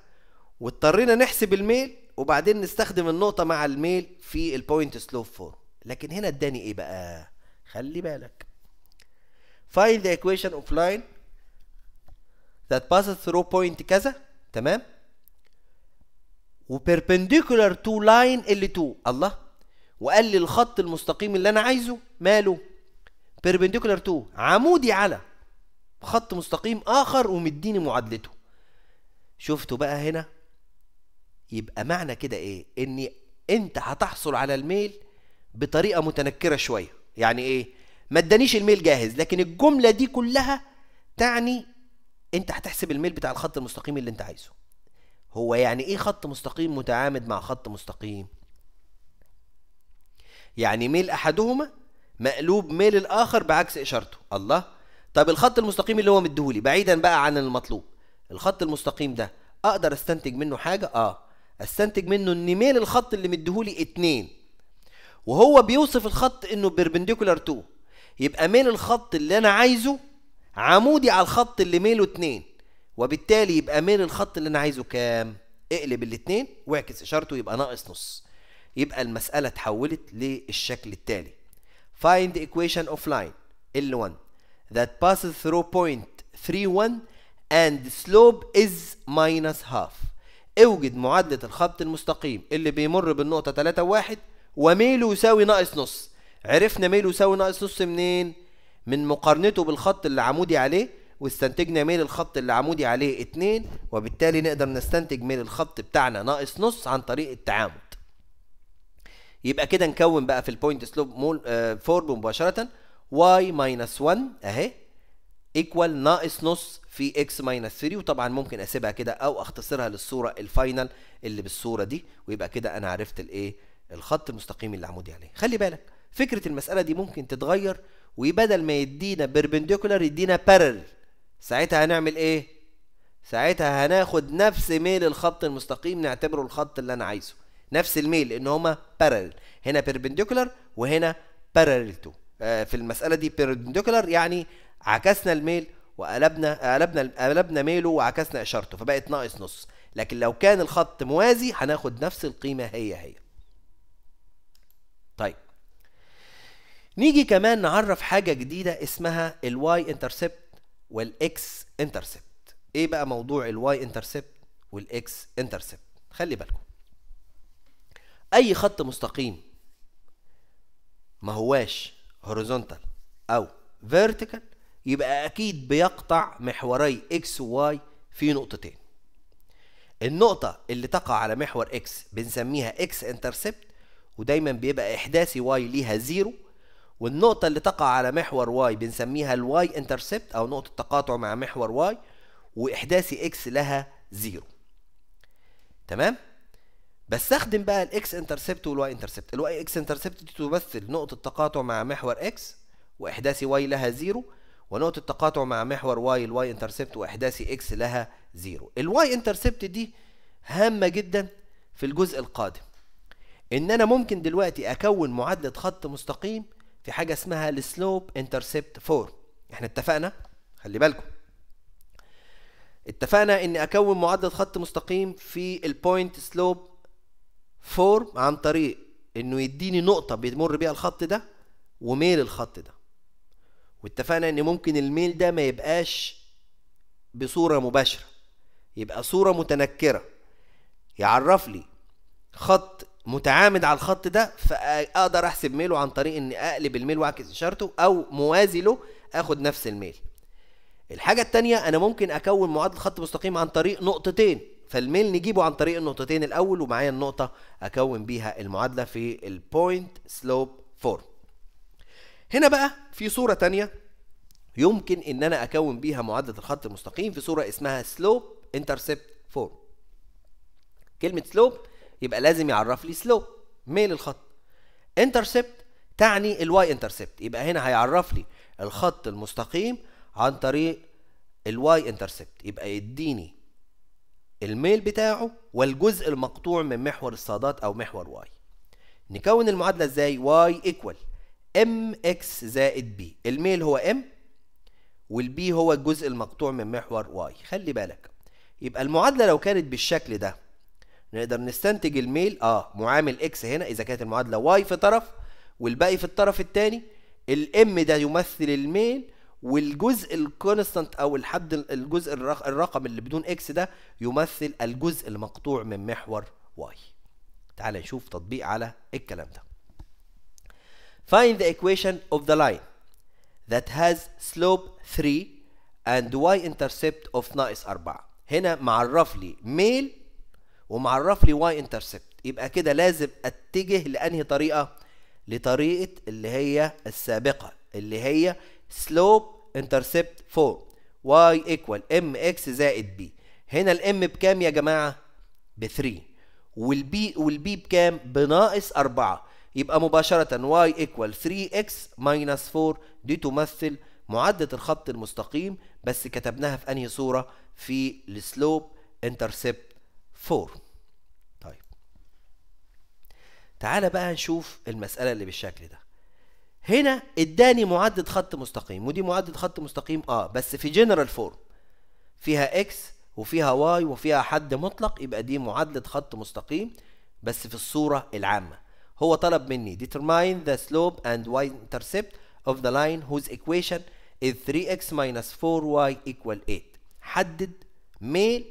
واضطرينا نحسب الميل وبعدين نستخدم النقطه مع الميل في البوينت سلوب 4 لكن هنا اداني ايه بقى خلي بالك find the equation of line that passes through point كذا تمام و perpendicular تو لاين ال2 الله وقال لي الخط المستقيم اللي انا عايزه ماله بيربنديكولار تو عمودي على خط مستقيم اخر ومديني معادلته شفتوا بقى هنا يبقى معنى كده ايه ان انت هتحصل على الميل بطريقه متنكره شويه يعني ايه ما ادانيش الميل جاهز لكن الجمله دي كلها تعني انت هتحسب الميل بتاع الخط المستقيم اللي انت عايزه هو يعني ايه خط مستقيم متعامد مع خط مستقيم يعني ميل احدهما مقلوب ميل الاخر بعكس اشارته الله طب الخط المستقيم اللي هو مديهولي بعيدا بقى عن المطلوب الخط المستقيم ده اقدر استنتج منه حاجه اه استنتج منه ان ميل الخط اللي مديهولي اتنين وهو بيوصف الخط انه بيربنديكولار 2 يبقى ميل الخط اللي انا عايزه عمودي على الخط اللي ميله 2 وبالتالي يبقى ميل الخط اللي انا عايزه كام اقلب الاثنين واعكس اشارته يبقى ناقص نص يبقى المساله اتحولت للشكل التالي find ايكويشن equation of line L1 that passes through point 31 and slope is minus half اوجد معادلة الخط المستقيم اللي بيمر بالنقطة 3 1 وميله يساوي ناقص نص عرفنا ميله يساوي ناقص نص منين من مقارنته بالخط اللي عمودي عليه واستنتجنا ميل الخط اللي عمودي عليه 2 وبالتالي نقدر نستنتج ميل الخط بتاعنا ناقص نص عن طريق التعامد يبقى كده نكون بقى في البوينت سلوب مول فورب مباشره y ماينس 1 اهي ايكوال ناقص نص في x ماينس 3 وطبعا ممكن اسيبها كده او اختصرها للصوره الفاينل اللي بالصوره دي ويبقى كده انا عرفت الايه الخط المستقيم اللي عمودي يعني. عليه خلي بالك فكره المساله دي ممكن تتغير وبدل ما يدينا بيربنديكولار يدينا بارل ساعتها هنعمل ايه ساعتها هناخد نفس ميل الخط المستقيم نعتبره الخط اللي انا عايزه نفس الميل لان هما بارل هنا بيربنديكولار وهنا بارل تو آه في المساله دي بيربنديكولار يعني عكسنا الميل وقلبنا قلبنا قلبنا ميله وعكسنا اشارته فبقت ناقص نص لكن لو كان الخط موازي هناخد نفس القيمه هي هي نيجي كمان نعرف حاجة جديدة اسمها الواي انترسبت والاكس انترسبت ايه بقى موضوع الواي انترسبت والاكس انترسبت خلي بالكم اي خط مستقيم ما هواش هوريزونتال او فيرتيكال يبقى اكيد بيقطع محوري اكس وواي في نقطتين النقطة اللي تقع على محور اكس بنسميها اكس انترسبت ودايما بيبقى احداثي واي ليها زيرو والنقطة اللي تقع على محور واي بنسميها الواي انترسبت أو نقطة تقاطع مع محور واي وإحداثي اكس لها زيرو تمام؟ بستخدم بقى الاكس انترسبت والواي انترسبت الواي اكس انترسبت تمثل نقطة تقاطع مع محور اكس وإحداثي واي لها زيرو ونقطة تقاطع مع محور واي الواي انترسبت وإحداثي اكس لها زيرو الواي انترسبت دي هامة جدا في الجزء القادم إن أنا ممكن دلوقتي أكون معادلة خط مستقيم في حاجه اسمها السلوب انترسبت فورم احنا اتفقنا خلي بالكم اتفقنا ان اكون معدل خط مستقيم في البوينت سلوب فورم عن طريق انه يديني نقطه بيمر بيها الخط ده وميل الخط ده واتفقنا ان ممكن الميل ده ما يبقاش بصوره مباشره يبقى صوره متنكره يعرف لي خط متعامد على الخط ده فاقدر احسب ميله عن طريق اني اقلب الميل واعكس اشارته او موازي له اخد نفس الميل الحاجه الثانيه انا ممكن اكون معادله خط مستقيم عن طريق نقطتين فالميل نجيبه عن طريق النقطتين الاول ومعايا النقطه اكون بيها المعادله في البوينت سلوب فورم هنا بقى في صوره ثانيه يمكن ان انا اكون بيها معادله الخط المستقيم في صوره اسمها سلوب انترسبت فورم كلمه سلوب يبقى لازم يعرف لي سلو ميل الخط انترسبت تعني الواي انترسبت يبقى هنا هيعرف لي الخط المستقيم عن طريق الواي انترسبت يبقى يديني الميل بتاعه والجزء المقطوع من محور الصادات او محور واي نكون المعادله ازاي واي ايكوال ام اكس زائد بي الميل هو ام والبي هو الجزء المقطوع من محور واي خلي بالك يبقى المعادله لو كانت بالشكل ده نقدر نستنتج الميل اه معامل اكس هنا اذا كانت المعادله واي في طرف والباقي في الطرف الثاني الام ده يمثل الميل والجزء الكونستانت او الحد الجزء الرقم اللي بدون اكس ده يمثل الجزء المقطوع من محور واي تعال نشوف تطبيق على الكلام ده find the equation of the line that has slope 3 and y intercept of ناقص 4 هنا معرف لي ميل ومعرف لي واي انترسبت يبقى كده لازم اتجه لانهي طريقه لطريقه اللي هي السابقه اللي هي سلوب انترسبت فورم واي ايكوال ام اكس زائد بي هنا الام بكام يا جماعه ب 3 والبي والبي بكام بناقص 4 يبقى مباشره واي ايكوال 3 اكس ماينس 4 دي تمثل معادله الخط المستقيم بس كتبناها في انهي صوره في السلوب انترسبت فور طيب تعالى بقى نشوف المسألة اللي بالشكل ده هنا اداني معدد خط مستقيم ودي معدد خط مستقيم اه بس في جنرال فورم فيها اكس وفيها واي وفيها حد مطلق يبقى دي معدل خط مستقيم بس في الصورة العامة هو طلب مني determine the slope and y intercept of the line whose equation is 3x minus 4y equal 8 حدد ميل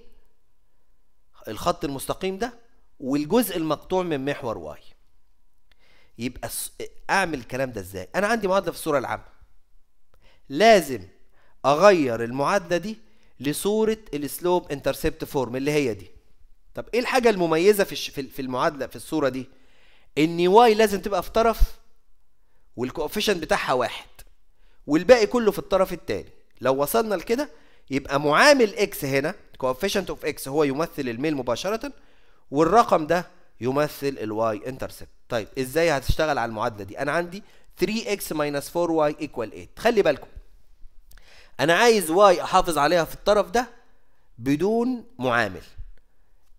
الخط المستقيم ده والجزء المقطوع من محور واي يبقى اعمل الكلام ده ازاي انا عندي معادله في الصوره العامه لازم اغير المعادله دي لصوره السلوب انترسبت فورم اللي هي دي طب ايه الحاجه المميزه في في المعادله في الصوره دي ان واي لازم تبقى في طرف والكوفيشن بتاعها واحد والباقي كله في الطرف الثاني لو وصلنا لكده يبقى معامل اكس هنا coefficient of x هو يمثل الميل مباشرة والرقم ده يمثل الواي انترسبت طيب ازاي هتشتغل على المعادلة دي انا عندي 3x 4y equal 8 خلي بالكم انا عايز y احافظ عليها في الطرف ده بدون معامل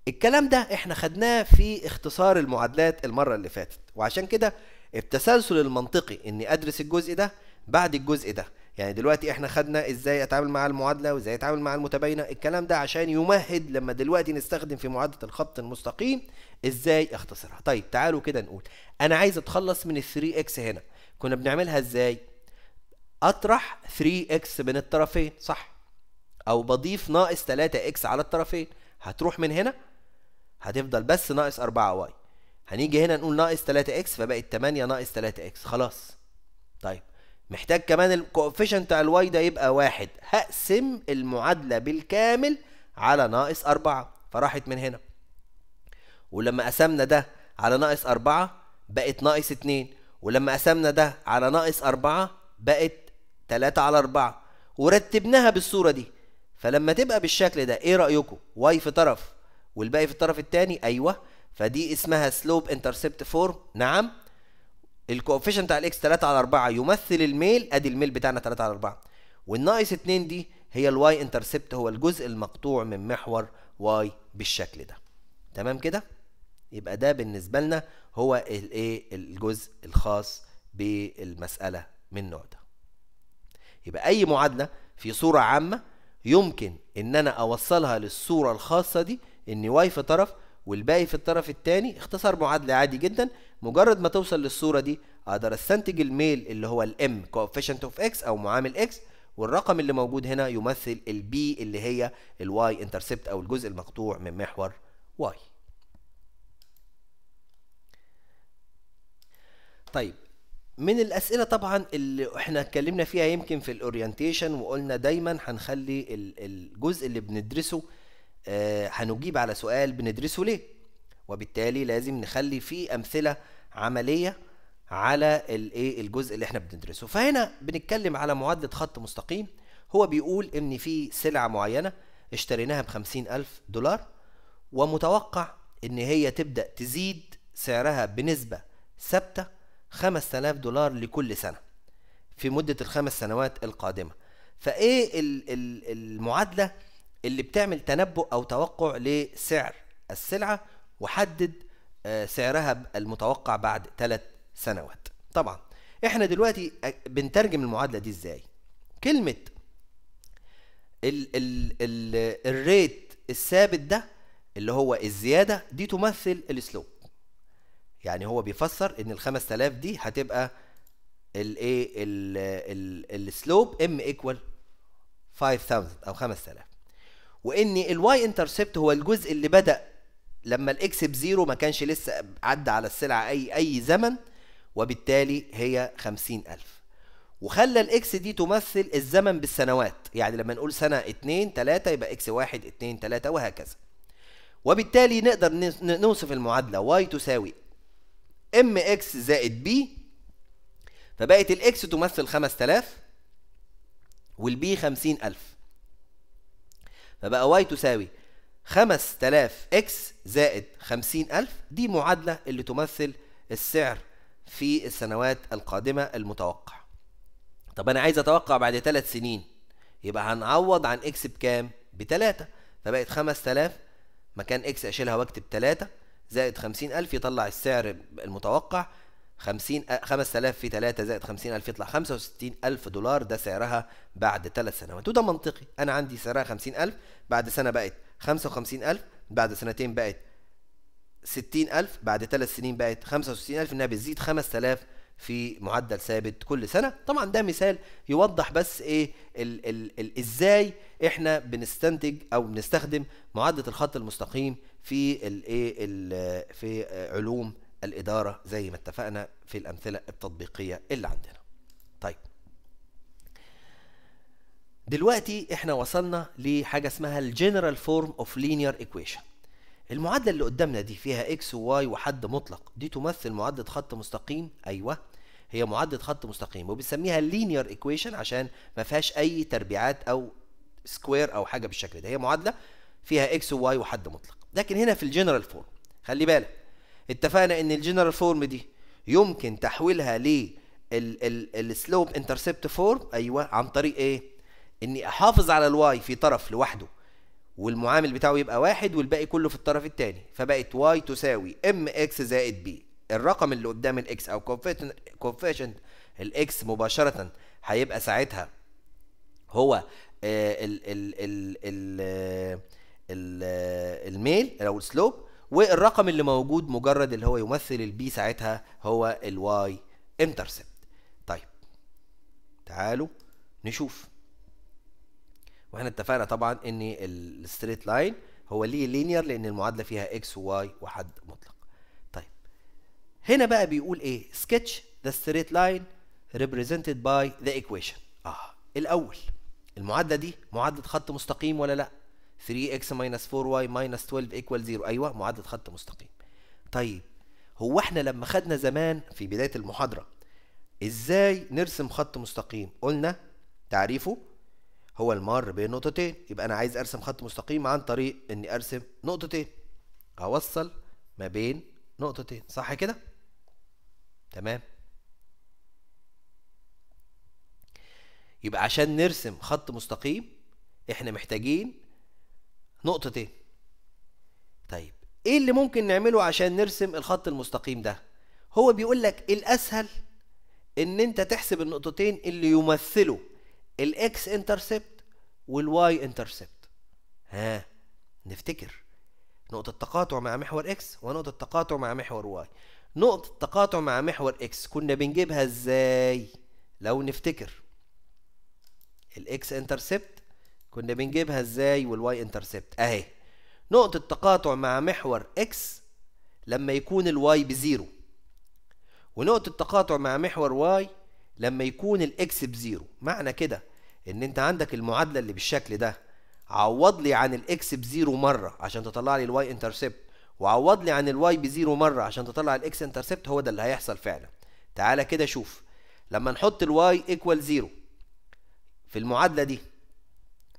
الكلام ده احنا خدناه في اختصار المعادلات المرة اللي فاتت وعشان كده التسلسل المنطقي اني ادرس الجزء ده بعد الجزء ده يعني دلوقتي احنا خدنا ازاي اتعامل مع المعادله وازاي اتعامل مع المتباينه الكلام ده عشان يمهد لما دلوقتي نستخدم في معادله الخط المستقيم ازاي اختصرها طيب تعالوا كده نقول انا عايز اتخلص من ال 3 اكس هنا كنا بنعملها ازاي اطرح 3 اكس بين الطرفين صح او بضيف ناقص 3 اكس على الطرفين هتروح من هنا هتفضل بس ناقص 4 واي هنيجي هنا نقول ناقص 3 اكس فبقت 8 ناقص 3 اكس خلاص طيب محتاج كمان الكوفيشنت بتاع الواي ده يبقى واحد هقسم المعادله بالكامل على ناقص أربعة فراحت من هنا ولما قسمنا ده على ناقص أربعة بقت ناقص اتنين ولما قسمنا ده على ناقص أربعة بقت تلاتة على أربعة ورتبناها بالصورة دي فلما تبقى بالشكل ده ايه رأيكم واي في طرف والباقي في الطرف التاني ايوه فدي اسمها سلوب انترسبت فورم نعم الكوفيشنت بتاع الاكس 3 على 4 يمثل الميل ادي الميل بتاعنا 3 على 4 والناقص 2 دي هي الواي انترسبت هو الجزء المقطوع من محور واي بالشكل ده تمام كده يبقى ده بالنسبه لنا هو الايه الجزء الخاص بالمساله من النوع ده يبقى اي معادله في صوره عامه يمكن ان انا اوصلها للصوره الخاصه دي ان واي في طرف والباقي في الطرف الثاني اختصار معادله عادي جدا مجرد ما توصل للصوره دي اقدر استنتج الميل اللي هو الام coefficient اوف اكس او معامل اكس والرقم اللي موجود هنا يمثل البي اللي هي الواي انترسبت او الجزء المقطوع من محور واي طيب من الاسئله طبعا اللي احنا اتكلمنا فيها يمكن في الاورينتيشن وقلنا دايما هنخلي الجزء اللي بندرسه آه، هنجيب على سؤال بندرسه ليه وبالتالي لازم نخلي فيه امثله عمليه على الايه الجزء اللي احنا بندرسه فهنا بنتكلم على معادله خط مستقيم هو بيقول ان في سلعه معينه اشتريناها بخمسين ألف دولار ومتوقع ان هي تبدا تزيد سعرها بنسبه ثابته 5000 دولار لكل سنه في مده الخمس سنوات القادمه فايه المعادله اللي بتعمل تنبؤ أو توقع لسعر السلعة وحدد آه، سعرها المتوقع بعد ثلاث سنوات طبعا احنا دلوقتي آه، بنترجم المعادلة دي ازاي كلمة ال ال ال الريت الثابت ده اللي هو الزيادة دي تمثل السلوب يعني هو بيفسر ان ال 5000 دي هتبقى الايه السلوب ام ايكوال 5000 او 5000 وان الواي انترسبت هو الجزء اللي بدا لما الاكس بزيرو ما كانش لسه عدى على السلعه اي اي زمن وبالتالي هي 50000 وخلى الاكس دي تمثل الزمن بالسنوات يعني لما نقول سنه 2 3 يبقى اكس 1 2 3 وهكذا وبالتالي نقدر نوصف المعادله واي تساوي ام اكس زائد بي فبقت الاكس تمثل 5000 والبي 50000 فبقى واي تساوي 5000 اكس زائد 50000 دي معادلة اللي تمثل السعر في السنوات القادمة المتوقع طب أنا عايز أتوقع بعد 3 سنين يبقى هنعوض عن اكس بكام؟ بتلاتة فبقت 5000 مكان اكس أشيلها واكتب 3 زائد 50000 يطلع السعر المتوقع 50 5000 آه، في 3 زائد 50000 يطلع 65000 دولار ده سعرها بعد 3 سنوات وده منطقي انا عندي سعرها 50000 بعد سنه بقت 55000 بعد سنتين بقت 60000 بعد 3 سنين بقت 65000 انها بتزيد 5000 في معدل ثابت كل سنه طبعا ده مثال يوضح بس ايه ال ال ال ازاي احنا بنستنتج او بنستخدم معادله الخط المستقيم في الايه في علوم الإدارة زي ما اتفقنا في الأمثلة التطبيقية اللي عندنا طيب دلوقتي احنا وصلنا لحاجة اسمها الجنرال فورم اوف لينير ايكويشن المعادلة اللي قدامنا دي فيها اكس وواي وحد مطلق دي تمثل معادلة خط مستقيم ايوه هي معادلة خط مستقيم وبنسميها لينير ايكويشن عشان ما فيهاش اي تربيعات او سكوير او حاجة بالشكل ده هي معادلة فيها اكس وواي وحد مطلق لكن هنا في الجنرال فورم خلي بالك اتفقنا ان الجنرال فورم دي يمكن تحويلها للسلوب انترسبت فورم ايوه عن طريق ايه اني احافظ على الواي في طرف لوحده والمعامل بتاعه يبقى واحد والباقي كله في الطرف الثاني فبقت واي تساوي ام اكس زائد بي الرقم اللي قدام الاكس او كوفيشنت الاكس مباشره هيبقى ساعتها هو آه، ال ال ال ال آه، آه، الميل او السلوب والرقم اللي موجود مجرد اللي هو يمثل البي ساعتها هو الواي انترسبت طيب تعالوا نشوف واحنا اتفقنا طبعا ان الستريت لاين هو ليه لينير لان المعادله فيها اكس وواي وحد مطلق طيب هنا بقى بيقول ايه سكتش ذا ستريت لاين ريبريزنتد باي ذا ايكويشن اه الاول المعادله دي معادله خط مستقيم ولا لا 3x minus 4y minus 12 equal 0 ايوه معادله خط مستقيم طيب هو احنا لما خدنا زمان في بدايه المحاضره ازاي نرسم خط مستقيم قلنا تعريفه هو المار بين نقطتين يبقى انا عايز ارسم خط مستقيم عن طريق اني ارسم نقطتين اوصل ما بين نقطتين صح كده تمام يبقى عشان نرسم خط مستقيم احنا محتاجين نقطتين إيه؟ طيب ايه اللي ممكن نعمله عشان نرسم الخط المستقيم ده هو بيقول لك الاسهل ان انت تحسب النقطتين اللي يمثلوا الاكس انترسبت والواي انترسبت ها نفتكر نقطة تقاطع مع محور اكس ونقطة تقاطع مع محور واي نقطة تقاطع مع محور اكس كنا بنجيبها ازاي لو نفتكر الاكس انترسبت كنا بنجيبها ازاي والواي انترسبت اهي نقطة تقاطع مع محور اكس لما يكون الواي بزيرو ونقطة تقاطع مع محور واي لما يكون الاكس بزيرو معنى كده ان انت عندك المعادلة اللي بالشكل ده عوض لي عن الاكس بزيرو مرة عشان تطلع لي الواي انترسبت وعوض لي عن الواي بزيرو مرة عشان تطلع الاكس انترسبت هو ده اللي هيحصل فعلا تعالى كده شوف لما نحط الواي ايكوال زيرو في المعادلة دي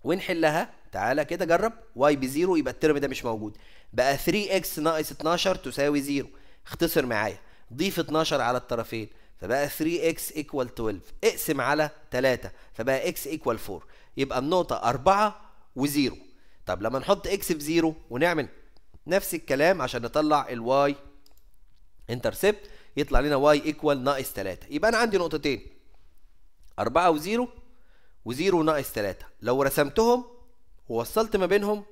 ونحلها تعالى كده جرب واي بزيرو يبقى الترم ده مش موجود بقى 3x ناقص 12 تساوي 0 اختصر معايا ضيف 12 على الطرفين فبقى 3x equal 12 اقسم على 3 فبقى x equal 4 يبقى النقطة 4 و0 طب لما نحط x في 0 ونعمل نفس الكلام عشان نطلع الواي انترسبت يطلع لنا y equal ناقص 3 يبقى أنا عندي نقطتين 4 و0 وزيرو ناقص 3 لو رسمتهم ووصلت ما بينهم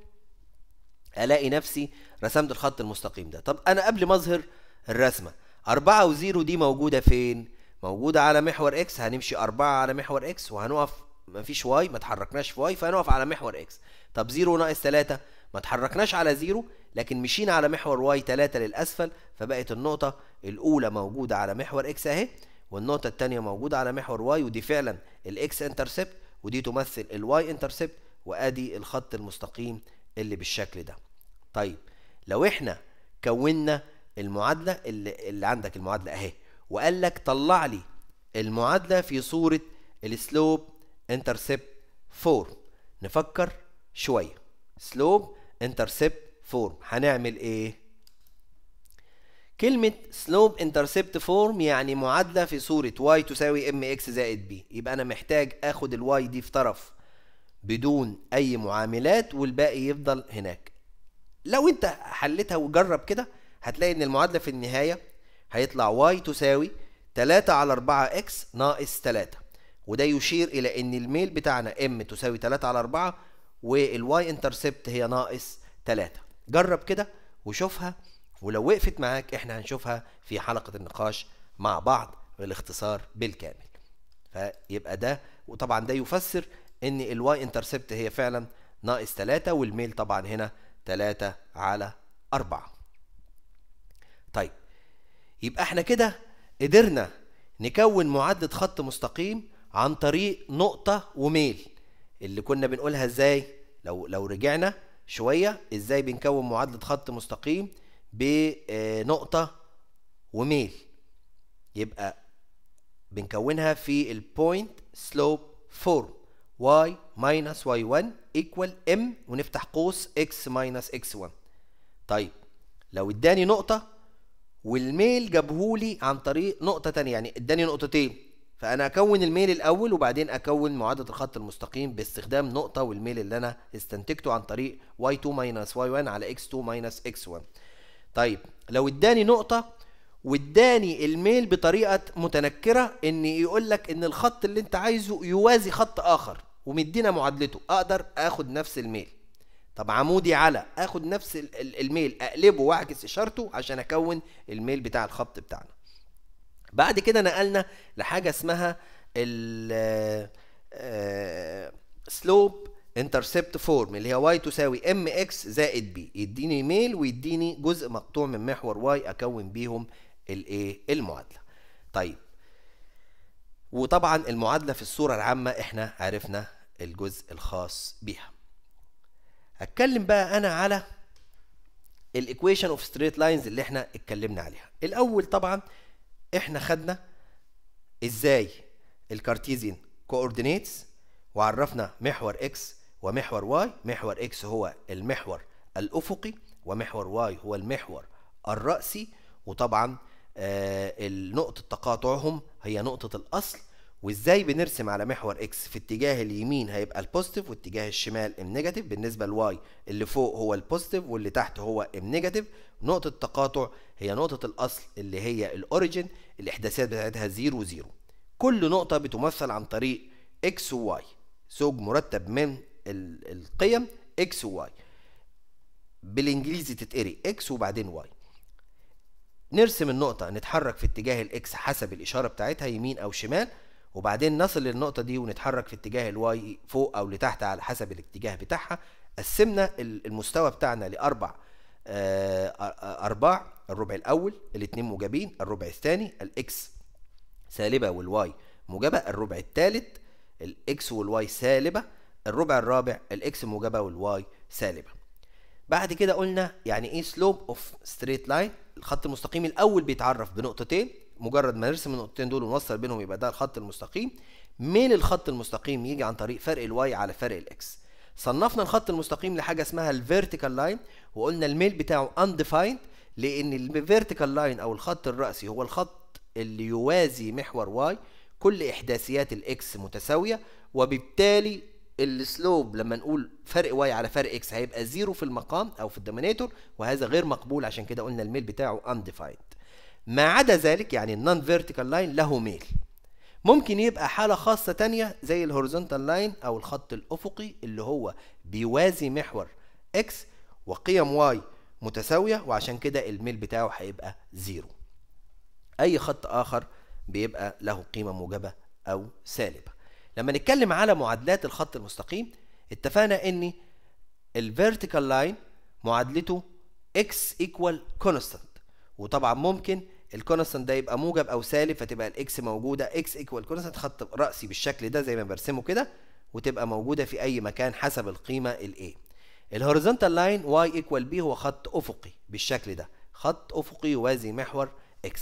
الاقي نفسي رسمت الخط المستقيم ده طب انا قبل ما اظهر الرسمه اربعة وزيرو دي موجوده فين موجوده على محور اكس هنمشي اربعة على محور اكس وهنقف مفيش واي ما تحركناش في واي فهنقف على محور اكس طب زيرو ناقص تلاتة ما تحركناش على زيرو لكن مشينا على محور واي تلاتة للاسفل فبقت النقطه الاولى موجوده على محور اكس اهي والنقطه الثانيه موجوده على محور واي ودي فعلا الاكس انترسبت ودي تمثل الواي انترسبت وادي الخط المستقيم اللي بالشكل ده طيب لو احنا كونا المعادله اللي, اللي عندك المعادله اهي وقال لك طلع لي المعادله في صوره السلوب انترسبت فورم نفكر شويه سلوب انترسبت فورم هنعمل ايه كلمة سلوب انترسبت فورم يعني معادلة في صورة y تساوي mx زائد b يبقى أنا محتاج آخد ال y دي في طرف بدون أي معاملات والباقي يفضل هناك لو أنت حلتها وجرب كده هتلاقي إن المعادلة في النهاية هيطلع y تساوي 3 على 4 x ناقص 3 وده يشير إلى إن الميل بتاعنا m تساوي 3 على 4 والواي انترسبت هي ناقص 3 جرب كده وشوفها ولو وقفت معاك احنا هنشوفها في حلقة النقاش مع بعض بالاختصار بالكامل فيبقى ده وطبعا ده يفسر ان الواي انترسبت هي فعلا ناقص 3 والميل طبعا هنا 3 على 4 طيب يبقى احنا كده قدرنا نكون معدة خط مستقيم عن طريق نقطة وميل اللي كنا بنقولها ازاي لو لو رجعنا شوية ازاي بنكون معادلة خط مستقيم بنقطة وميل يبقى بنكونها في البوينت سلوب فورم y minus y1 equal m ونفتح قوس x minus x1 طيب لو اداني نقطة والميل جابهولي عن طريق نقطة تانية يعني اداني نقطتين فأنا أكون الميل الأول وبعدين أكون معادلة الخط المستقيم باستخدام نقطة والميل اللي أنا استنتجته عن طريق y2 minus y1 على x2 minus x1 طيب لو اداني نقطه واداني الميل بطريقه متنكره ان يقول لك ان الخط اللي انت عايزه يوازي خط اخر ومدينا معادلته اقدر اخد نفس الميل طب عمودي على اخد نفس الميل اقلبه واعكس اشارته عشان اكون الميل بتاع الخط بتاعنا بعد كده نقلنا لحاجه اسمها السلوب سلوب آه، انترسبت فورم اللي هي واي تساوي ام اكس زائد بي يديني ميل ويديني جزء مقطوع من محور واي اكون بيهم الايه المعادله طيب وطبعا المعادله في الصوره العامه احنا عرفنا الجزء الخاص بيها هتكلم بقى انا على الايكويشن اوف ستريت لاينز اللي احنا اتكلمنا عليها الاول طبعا احنا خدنا ازاي الكارتيزيان كوردينيتس وعرفنا محور اكس ومحور واي محور اكس هو المحور الافقي ومحور واي هو المحور الرأسي وطبعا آه، النقطة نقطة تقاطعهم هي نقطة الأصل وازاي بنرسم على محور اكس في اتجاه اليمين هيبقى البوزيتيف واتجاه الشمال النيجاتيف بالنسبه لواي اللي فوق هو البوزيتيف واللي تحت هو النيجاتيف نقطه التقاطع هي نقطه الاصل اللي هي الاوريجن الاحداثيات بتاعتها 0 0 كل نقطه بتمثل عن طريق اكس وواي زوج مرتب من القيم اكس وواي بالانجليزي تتقري اكس وبعدين واي نرسم النقطة نتحرك في اتجاه الاكس حسب الإشارة بتاعتها يمين أو شمال وبعدين نصل للنقطة دي ونتحرك في اتجاه الواي فوق أو لتحت على حسب الاتجاه بتاعها قسمنا المستوى بتاعنا لأربع آه، أرباع الربع الأول الاتنين موجبين الربع الثاني الإكس سالبة والواي موجبة الربع الثالث الإكس والواي سالبة الربع الرابع الاكس موجبه والواي سالبه بعد كده قلنا يعني ايه سلوب اوف ستريت لاين الخط المستقيم الاول بيتعرف بنقطتين مجرد ما نرسم النقطتين دول ونوصل بينهم يبقى ده الخط المستقيم ميل الخط المستقيم يجي عن طريق فرق الواي على فرق الاكس صنفنا الخط المستقيم لحاجه اسمها الفيرتيكال لاين وقلنا الميل بتاعه undefined لان الفيرتيكال لاين او الخط الراسي هو الخط اللي يوازي محور واي كل احداثيات الاكس متساويه وبالتالي السلوب لما نقول فرق واي على فرق اكس هيبقى زيرو في المقام او في الدومينيتور وهذا غير مقبول عشان كده قلنا الميل بتاعه undefined ما عدا ذلك يعني النون فيرتيكال لاين له ميل ممكن يبقى حالة خاصة تانية زي الهوريزونتال لاين أو الخط الأفقي اللي هو بيوازي محور اكس وقيم واي متساوية وعشان كده الميل بتاعه هيبقى زيرو. أي خط آخر بيبقى له قيمة موجبة أو سالبة. لما نتكلم على معادلات الخط المستقيم اتفقنا ان الفيرتيكال لاين معادلته x equal constant وطبعا ممكن الكونستانت ده يبقى موجب او سالب فتبقى الاكس موجوده x ايكوال كونستانت خط راسي بالشكل ده زي ما برسمه كده وتبقى موجوده في اي مكان حسب القيمه الايه الهوريزونتال لاين y ايكوال b هو خط افقي بالشكل ده خط افقي يوازي محور x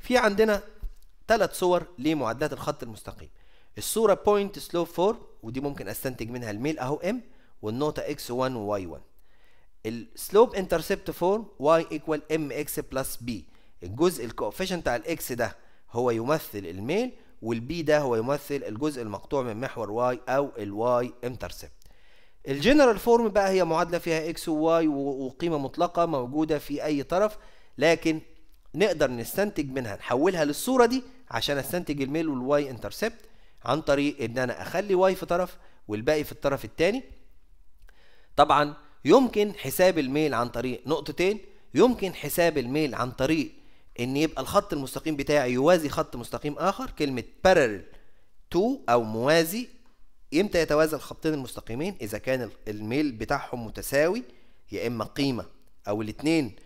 في عندنا ثلاث صور لمعادلات الخط المستقيم الصوره بوينت سلوب 4 ودي ممكن استنتج منها الميل اهو ام والنقطه x1 وy1 السلوب انترسبت 4 y ايكوال mx بلس b الجزء الكوفيشنت على الاكس ده هو يمثل الميل والبي ده هو يمثل الجزء المقطوع من محور واي او الواي انترسبت الجنرال فورم بقى هي معادله فيها اكس وواي وقيمه مطلقه موجوده في اي طرف لكن نقدر نستنتج منها نحولها للصوره دي عشان استنتج الميل والواي انترسبت عن طريق ان انا اخلي واي في طرف والباقي في الطرف الثاني طبعا يمكن حساب الميل عن طريق نقطتين يمكن حساب الميل عن طريق ان يبقى الخط المستقيم بتاعي يوازي خط مستقيم اخر كلمه parallel تو او موازي امتى يتوازى الخطين المستقيمين اذا كان الميل بتاعهم متساوي يا اما قيمه او الاثنين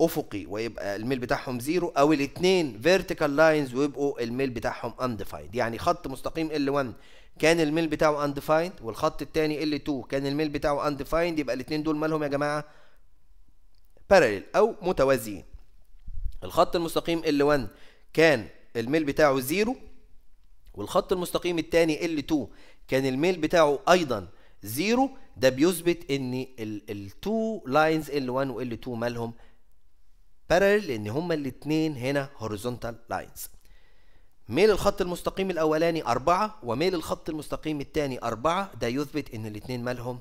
افقي ويبقى الميل بتاعهم زيرو او الاثنين فيرتيكال لاينز ويبقوا الميل بتاعهم undefined يعني خط مستقيم ال 1 كان الميل بتاعه undefined والخط الثاني ال 2 كان الميل بتاعه undefined يبقى الاثنين دول مالهم يا جماعه بارلل او متوازيين الخط المستقيم ال 1 كان الميل بتاعه زيرو والخط المستقيم الثاني ال 2 كان الميل بتاعه ايضا زيرو ده بيثبت ان ال2 لاينز ال 1 وال2 مالهم بارل لان هما الاثنين هنا هوريزونتال لاينز ميل الخط المستقيم الاولاني أربعة وميل الخط المستقيم الثاني أربعة ده يثبت ان الاثنين مالهم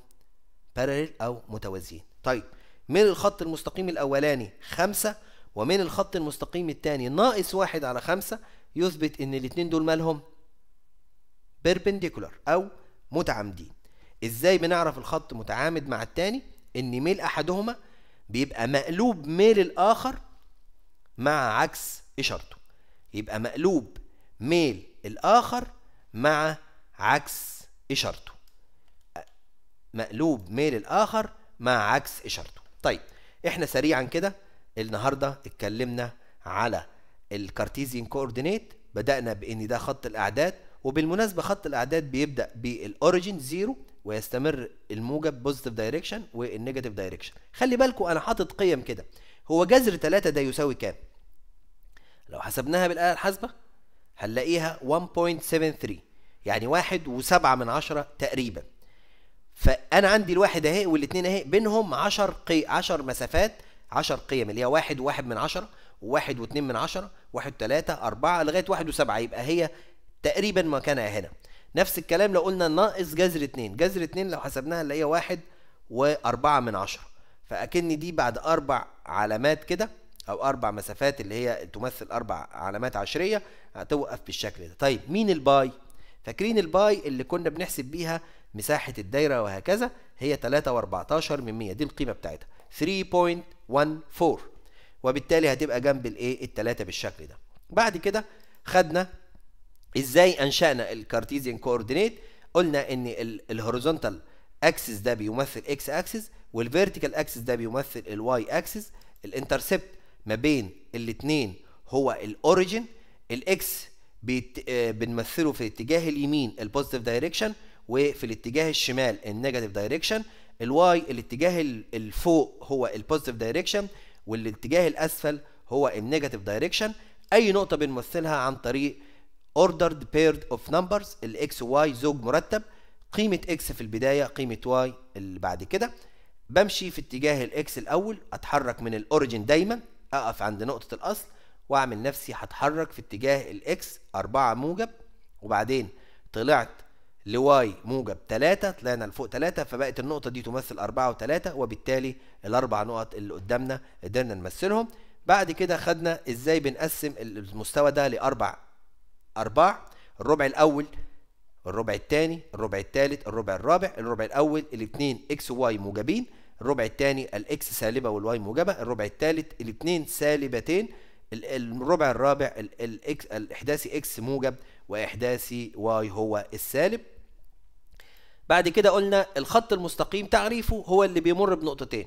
بارل او متوازيين طيب ميل الخط المستقيم الاولاني خمسة وميل الخط المستقيم الثاني ناقص واحد على خمسة يثبت ان الاثنين دول مالهم بيربنديكولار او متعامدين ازاي بنعرف الخط متعامد مع الثاني ان ميل احدهما بيبقى مقلوب ميل الآخر مع عكس إشارته يبقى مقلوب ميل الآخر مع عكس إشارته مقلوب ميل الآخر مع عكس إشارته طيب إحنا سريعا كده النهاردة اتكلمنا على الكارتيزيان كوردينيت بدأنا بإن ده خط الأعداد وبالمناسبة خط الأعداد بيبدأ بالأوريجين زيرو ويستمر الموجب بوزيتيف دايركشن والنيجاتيف دايركشن خلي بالكم انا حاطط قيم كده هو جذر 3 ده يساوي كام لو حسبناها بالاله الحاسبه هنلاقيها 1.73 يعني واحد وسبعة من عشرة تقريبا فانا عندي الواحد اهي والاثنين اهي بينهم 10 قي 10 مسافات 10 قيم اللي هي واحد وواحد من عشرة وواحد واتنين من عشرة واحد وتلاتة أربعة لغاية واحد وسبعة يبقى هي تقريبا مكانها هنا نفس الكلام لو قلنا ناقص جذر 2 جذر 2 لو حسبناها اللي هي 1 و4 من 10 فاكن دي بعد اربع علامات كده او اربع مسافات اللي هي تمثل اربع علامات عشريه هتوقف بالشكل ده طيب مين الباي فاكرين الباي اللي كنا بنحسب بيها مساحه الدايره وهكذا هي 3 و14 من 100 دي القيمه بتاعتها 3.14 وبالتالي هتبقى جنب الايه ال3 بالشكل ده بعد كده خدنا ازاي انشانا الكارتيزيان كوردينيت قلنا ان الهوريزونتال اكسس ده بيمثل اكس اكسس والفيرتيكال اكسس ده بيمثل الواي اكسس الانترسبت ما بين الاثنين هو الاوريجن الاكس بيت... آه، بنمثله في الاتجاه اليمين البوزيتيف دايركشن وفي الاتجاه الشمال النيجاتيف دايركشن الواي الاتجاه الفوق هو البوزيتيف دايركشن والاتجاه الاسفل هو النيجاتيف دايركشن اي نقطه بنمثلها عن طريق ordered pair of numbers الاكس y زوج مرتب قيمة اكس في البداية قيمة واي اللي بعد كده بمشي في اتجاه الاكس الاول اتحرك من الاوريجن دايما اقف عند نقطة الاصل واعمل نفسي هتحرك في اتجاه الاكس 4 موجب وبعدين طلعت لواي موجب 3 طلعنا لفوق 3 فبقت النقطة دي تمثل 4 و3 وبالتالي الأربع نقط اللي قدامنا قدرنا نمثلهم بعد كده خدنا ازاي بنقسم المستوى ده لأربع أرباع الربع الأول الربع الثاني الربع الثالث الربع الرابع الربع الأول الاثنين إكس واي موجبين الربع الثاني الإكس سالبة والواي موجبة الربع الثالث الاثنين سالبتين الربع الرابع الإكس الإحداثي إكس موجب وإحداثي واي هو السالب بعد كده قلنا الخط المستقيم تعريفه هو اللي بيمر بنقطتين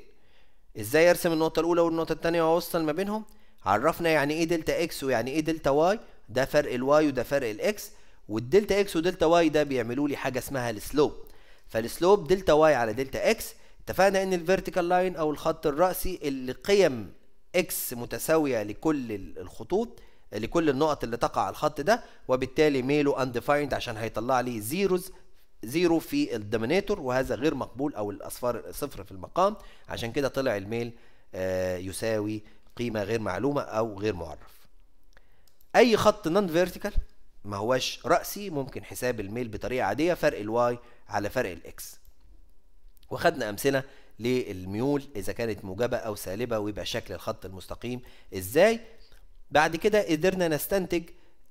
ازاي ارسم النقطة الأولى والنقطة الثانية واوصل ما بينهم عرفنا يعني ايه دلتا اكس ويعني ايه دلتا واي ده فرق الواي وده فرق الاكس والدلتا اكس ودلتا واي ده بيعملوا لي حاجه اسمها السلوب فالسلوب دلتا واي على دلتا اكس اتفقنا ان الفيرتيكال لاين او الخط الراسي اللي قيم اكس متساويه لكل الخطوط لكل النقط اللي تقع على الخط ده وبالتالي ميله انديفايند عشان هيطلع لي زيروز زيرو في الدومينيتور وهذا غير مقبول او الاصفار صفر في المقام عشان كده طلع الميل آه، يساوي قيمه غير معلومه او غير معرف اي خط نون فيرتيكال ما هواش رأسي ممكن حساب الميل بطريقة عادية فرق الواي على فرق الاكس وخدنا أمثلة للميول إذا كانت موجبة أو سالبة ويبقى شكل الخط المستقيم إزاي بعد كده قدرنا نستنتج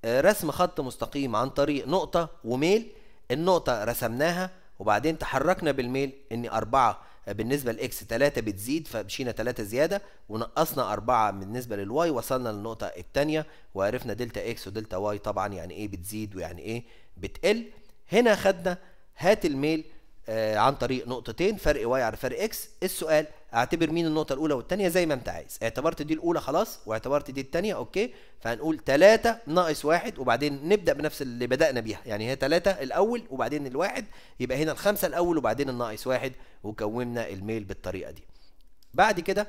آه، رسم خط مستقيم عن طريق نقطة وميل النقطة رسمناها وبعدين تحركنا بالميل إن أربعة بالنسبه لاكس 3 بتزيد فمشينا 3 زياده ونقصنا 4 بالنسبه للواي وصلنا للنقطه التانية وعرفنا دلتا اكس ودلتا واي طبعا يعني ايه بتزيد ويعني ايه بتقل هنا خدنا هات الميل آه عن طريق نقطتين فرق واي على فرق اكس السؤال اعتبر مين النقطه الاولى والثانيه زي ما انت عايز اعتبرت دي الاولى خلاص واعتبرت دي الثانيه اوكي فهنقول تلاتة ناقص واحد وبعدين نبدا بنفس اللي بدانا بيها يعني هي تلاتة الاول وبعدين الواحد يبقى هنا الخمسه الاول وبعدين الناقص واحد وكونا الميل بالطريقه دي بعد كده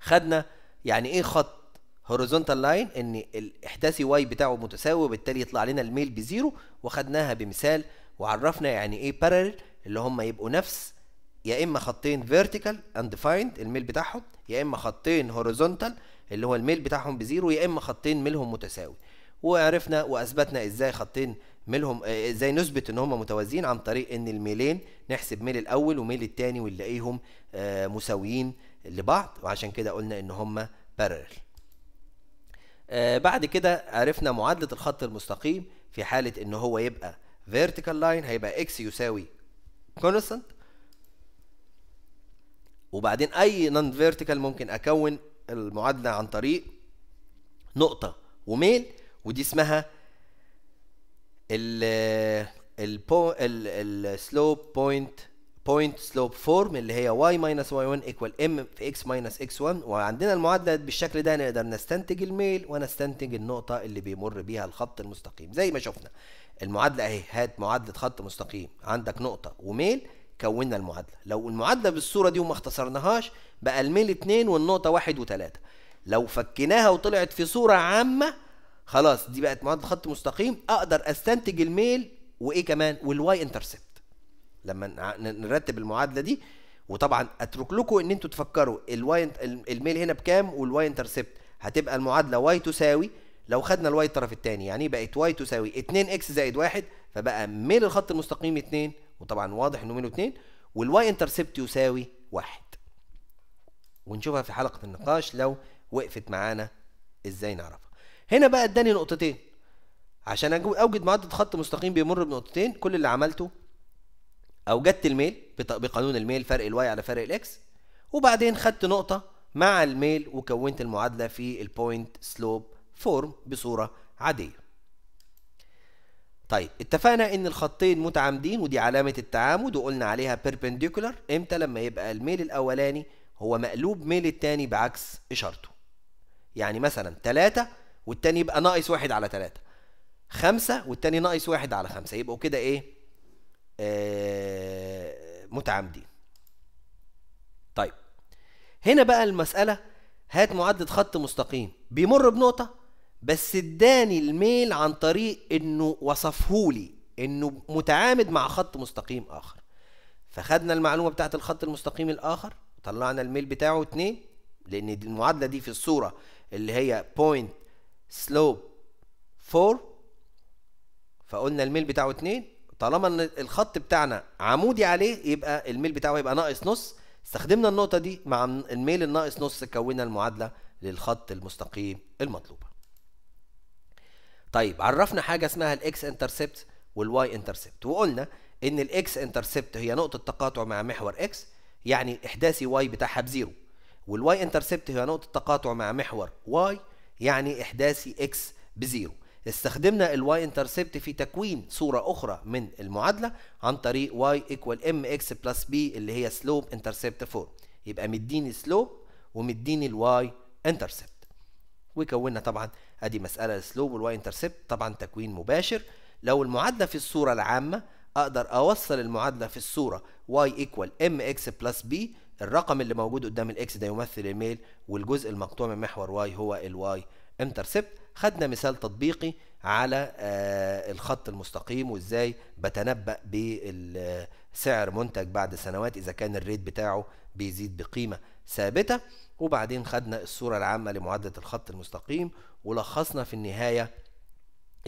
خدنا يعني ايه خط هوريزونتال لاين ان الاحداثي واي بتاعه متساوي وبالتالي يطلع لنا الميل بزيرو وخدناها بمثال وعرفنا يعني ايه بارل اللي هم يبقوا نفس يا اما خطين فيرتيكال اندفايند الميل بتاعهم يا اما خطين هوريزونتال اللي هو الميل بتاعهم بزيرو يا اما خطين ميلهم متساوي وعرفنا واثبتنا ازاي خطين ميلهم آه، ازاي نثبت ان هم متوازيين عن طريق ان الميلين نحسب ميل الاول وميل الثاني ونلاقيهم آه، مساويين لبعض وعشان كده قلنا ان هم بارل آه، بعد كده عرفنا معادله الخط المستقيم في حاله ان هو يبقى فيرتيكال لاين هيبقى اكس يساوي كونستنت وبعدين اي نون فيرتيكال ممكن اكون المعادله عن طريق نقطه وميل ودي اسمها ال ال السلوب بوينت بوينت سلوب فورم اللي هي y ماينس y1 ايكوال m في x ماينس x1 وعندنا المعادله بالشكل ده نقدر نستنتج الميل ونستنتج النقطه اللي بيمر بيها الخط المستقيم زي ما شفنا المعادله اهي هات معادله خط مستقيم عندك نقطه وميل كونا المعادله لو المعادله بالصوره دي وما اختصرناهاش بقى الميل 2 والنقطه 1 و3 لو فكيناها وطلعت في صوره عامه خلاص دي بقت معادله خط مستقيم اقدر استنتج الميل وايه كمان والواي انترسبت لما نرتب المعادله دي وطبعا اترك لكم ان انتوا تفكروا الواي الميل هنا بكام والواي انترسبت هتبقى المعادله واي تساوي لو خدنا الواي الطرف الثاني يعني بقت واي تساوي 2 اكس زائد 1 فبقى ميل الخط المستقيم 2 وطبعا واضح انه منه 2 والواي انترسبت يساوي واحد ونشوفها في حلقه النقاش لو وقفت معانا ازاي نعرفها هنا بقى اداني نقطتين عشان اوجد معدل خط مستقيم بيمر بنقطتين كل اللي عملته اوجدت الميل بقانون الميل فرق الواي على فرق الاكس وبعدين خدت نقطه مع الميل وكونت المعادله في البوينت سلوب فورم بصوره عاديه طيب اتفقنا ان الخطين متعامدين ودي علامه التعامد وقلنا عليها perpendicular امتى لما يبقى الميل الاولاني هو مقلوب ميل التاني بعكس اشارته يعني مثلا تلاتة والتاني يبقى ناقص واحد على تلاتة خمسة والتاني ناقص واحد على خمسة يبقوا كده ايه آه متعامدين طيب هنا بقى المسألة هات معدل خط مستقيم بيمر بنقطة بس اداني الميل عن طريق انه وصفهولي انه متعامد مع خط مستقيم اخر فخدنا المعلومه بتاعت الخط المستقيم الاخر طلعنا الميل بتاعه اتنين لان دي المعادله دي في الصوره اللي هي بوينت سلوب 4 فقلنا الميل بتاعه اتنين طالما ان الخط بتاعنا عمودي عليه يبقى الميل بتاعه يبقى ناقص نص استخدمنا النقطه دي مع الميل الناقص نص كونا المعادله للخط المستقيم المطلوبه طيب عرفنا حاجه اسمها الاكس انترسبت والواي انترسبت وقلنا ان الاكس انترسبت هي نقطه تقاطع مع محور اكس يعني احداثي واي بتاعها بزيرو والواي انترسبت هي نقطه تقاطع مع محور واي يعني احداثي اكس بزيرو استخدمنا الواي انترسبت في تكوين صورة أخرى من المعادلة عن طريق واي ايكوال ام اكس بلس بي اللي هي سلوب انترسبت فورم يبقى مديني سلوب ومديني الواي انترسبت وكونا طبعا ادي مساله السلوب والواي انترسبت طبعا تكوين مباشر لو المعادله في الصوره العامه اقدر اوصل المعادله في الصوره واي ايكوال ام اكس بلس بي الرقم اللي موجود قدام الاكس ده يمثل الميل والجزء المقطوع من محور واي هو الواي انترسبت خدنا مثال تطبيقي على آه، الخط المستقيم وازاي بتنبأ بسعر منتج بعد سنوات اذا كان الريت بتاعه بيزيد بقيمه ثابته وبعدين خدنا الصورة العامة لمعادلة الخط المستقيم ولخصنا في النهاية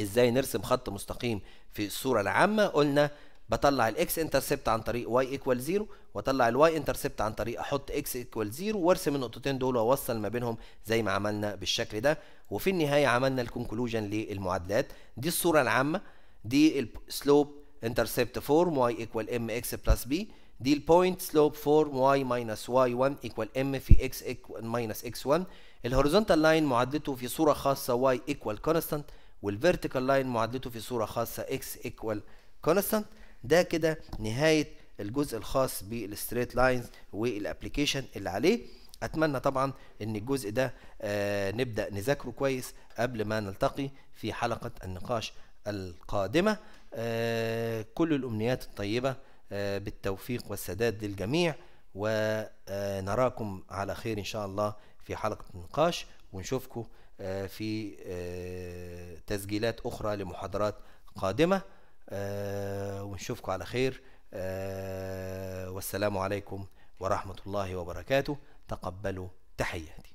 ازاي نرسم خط مستقيم في الصورة العامة قلنا بطلع الاكس انترسبت عن طريق واي ايكوال زيرو واطلع الواي انترسبت عن طريق احط اكس ايكوال زيرو وارسم النقطتين دول واوصل ما بينهم زي ما عملنا بالشكل ده وفي النهايه عملنا الكونكلوجن للمعادلات دي الصوره العامه دي السلوب انترسبت فورم واي ايكوال ام اكس بلس بي دي البوينت سلوب فورم واي ماينس واي 1 ايكوال ام في اكس ماينس اكس 1 الهوريزونتال لاين معادلته في صوره خاصه واي ايكوال كونستانت والفيرتيكال لاين معادلته في صوره خاصه اكس ايكوال كونستانت ده كده نهايه الجزء الخاص بالستريت لاينز والابلكيشن اللي عليه اتمنى طبعا ان الجزء ده آه، نبدا نذاكره كويس قبل ما نلتقي في حلقه النقاش القادمه آه، كل الامنيات الطيبه بالتوفيق والسداد للجميع ونراكم على خير إن شاء الله في حلقة النقاش ونشوفكم آه، في آه، تسجيلات أخرى لمحاضرات قادمة آه، ونشوفكم على خير والسلام عليكم ورحمة الله وبركاته تقبلوا تحياتي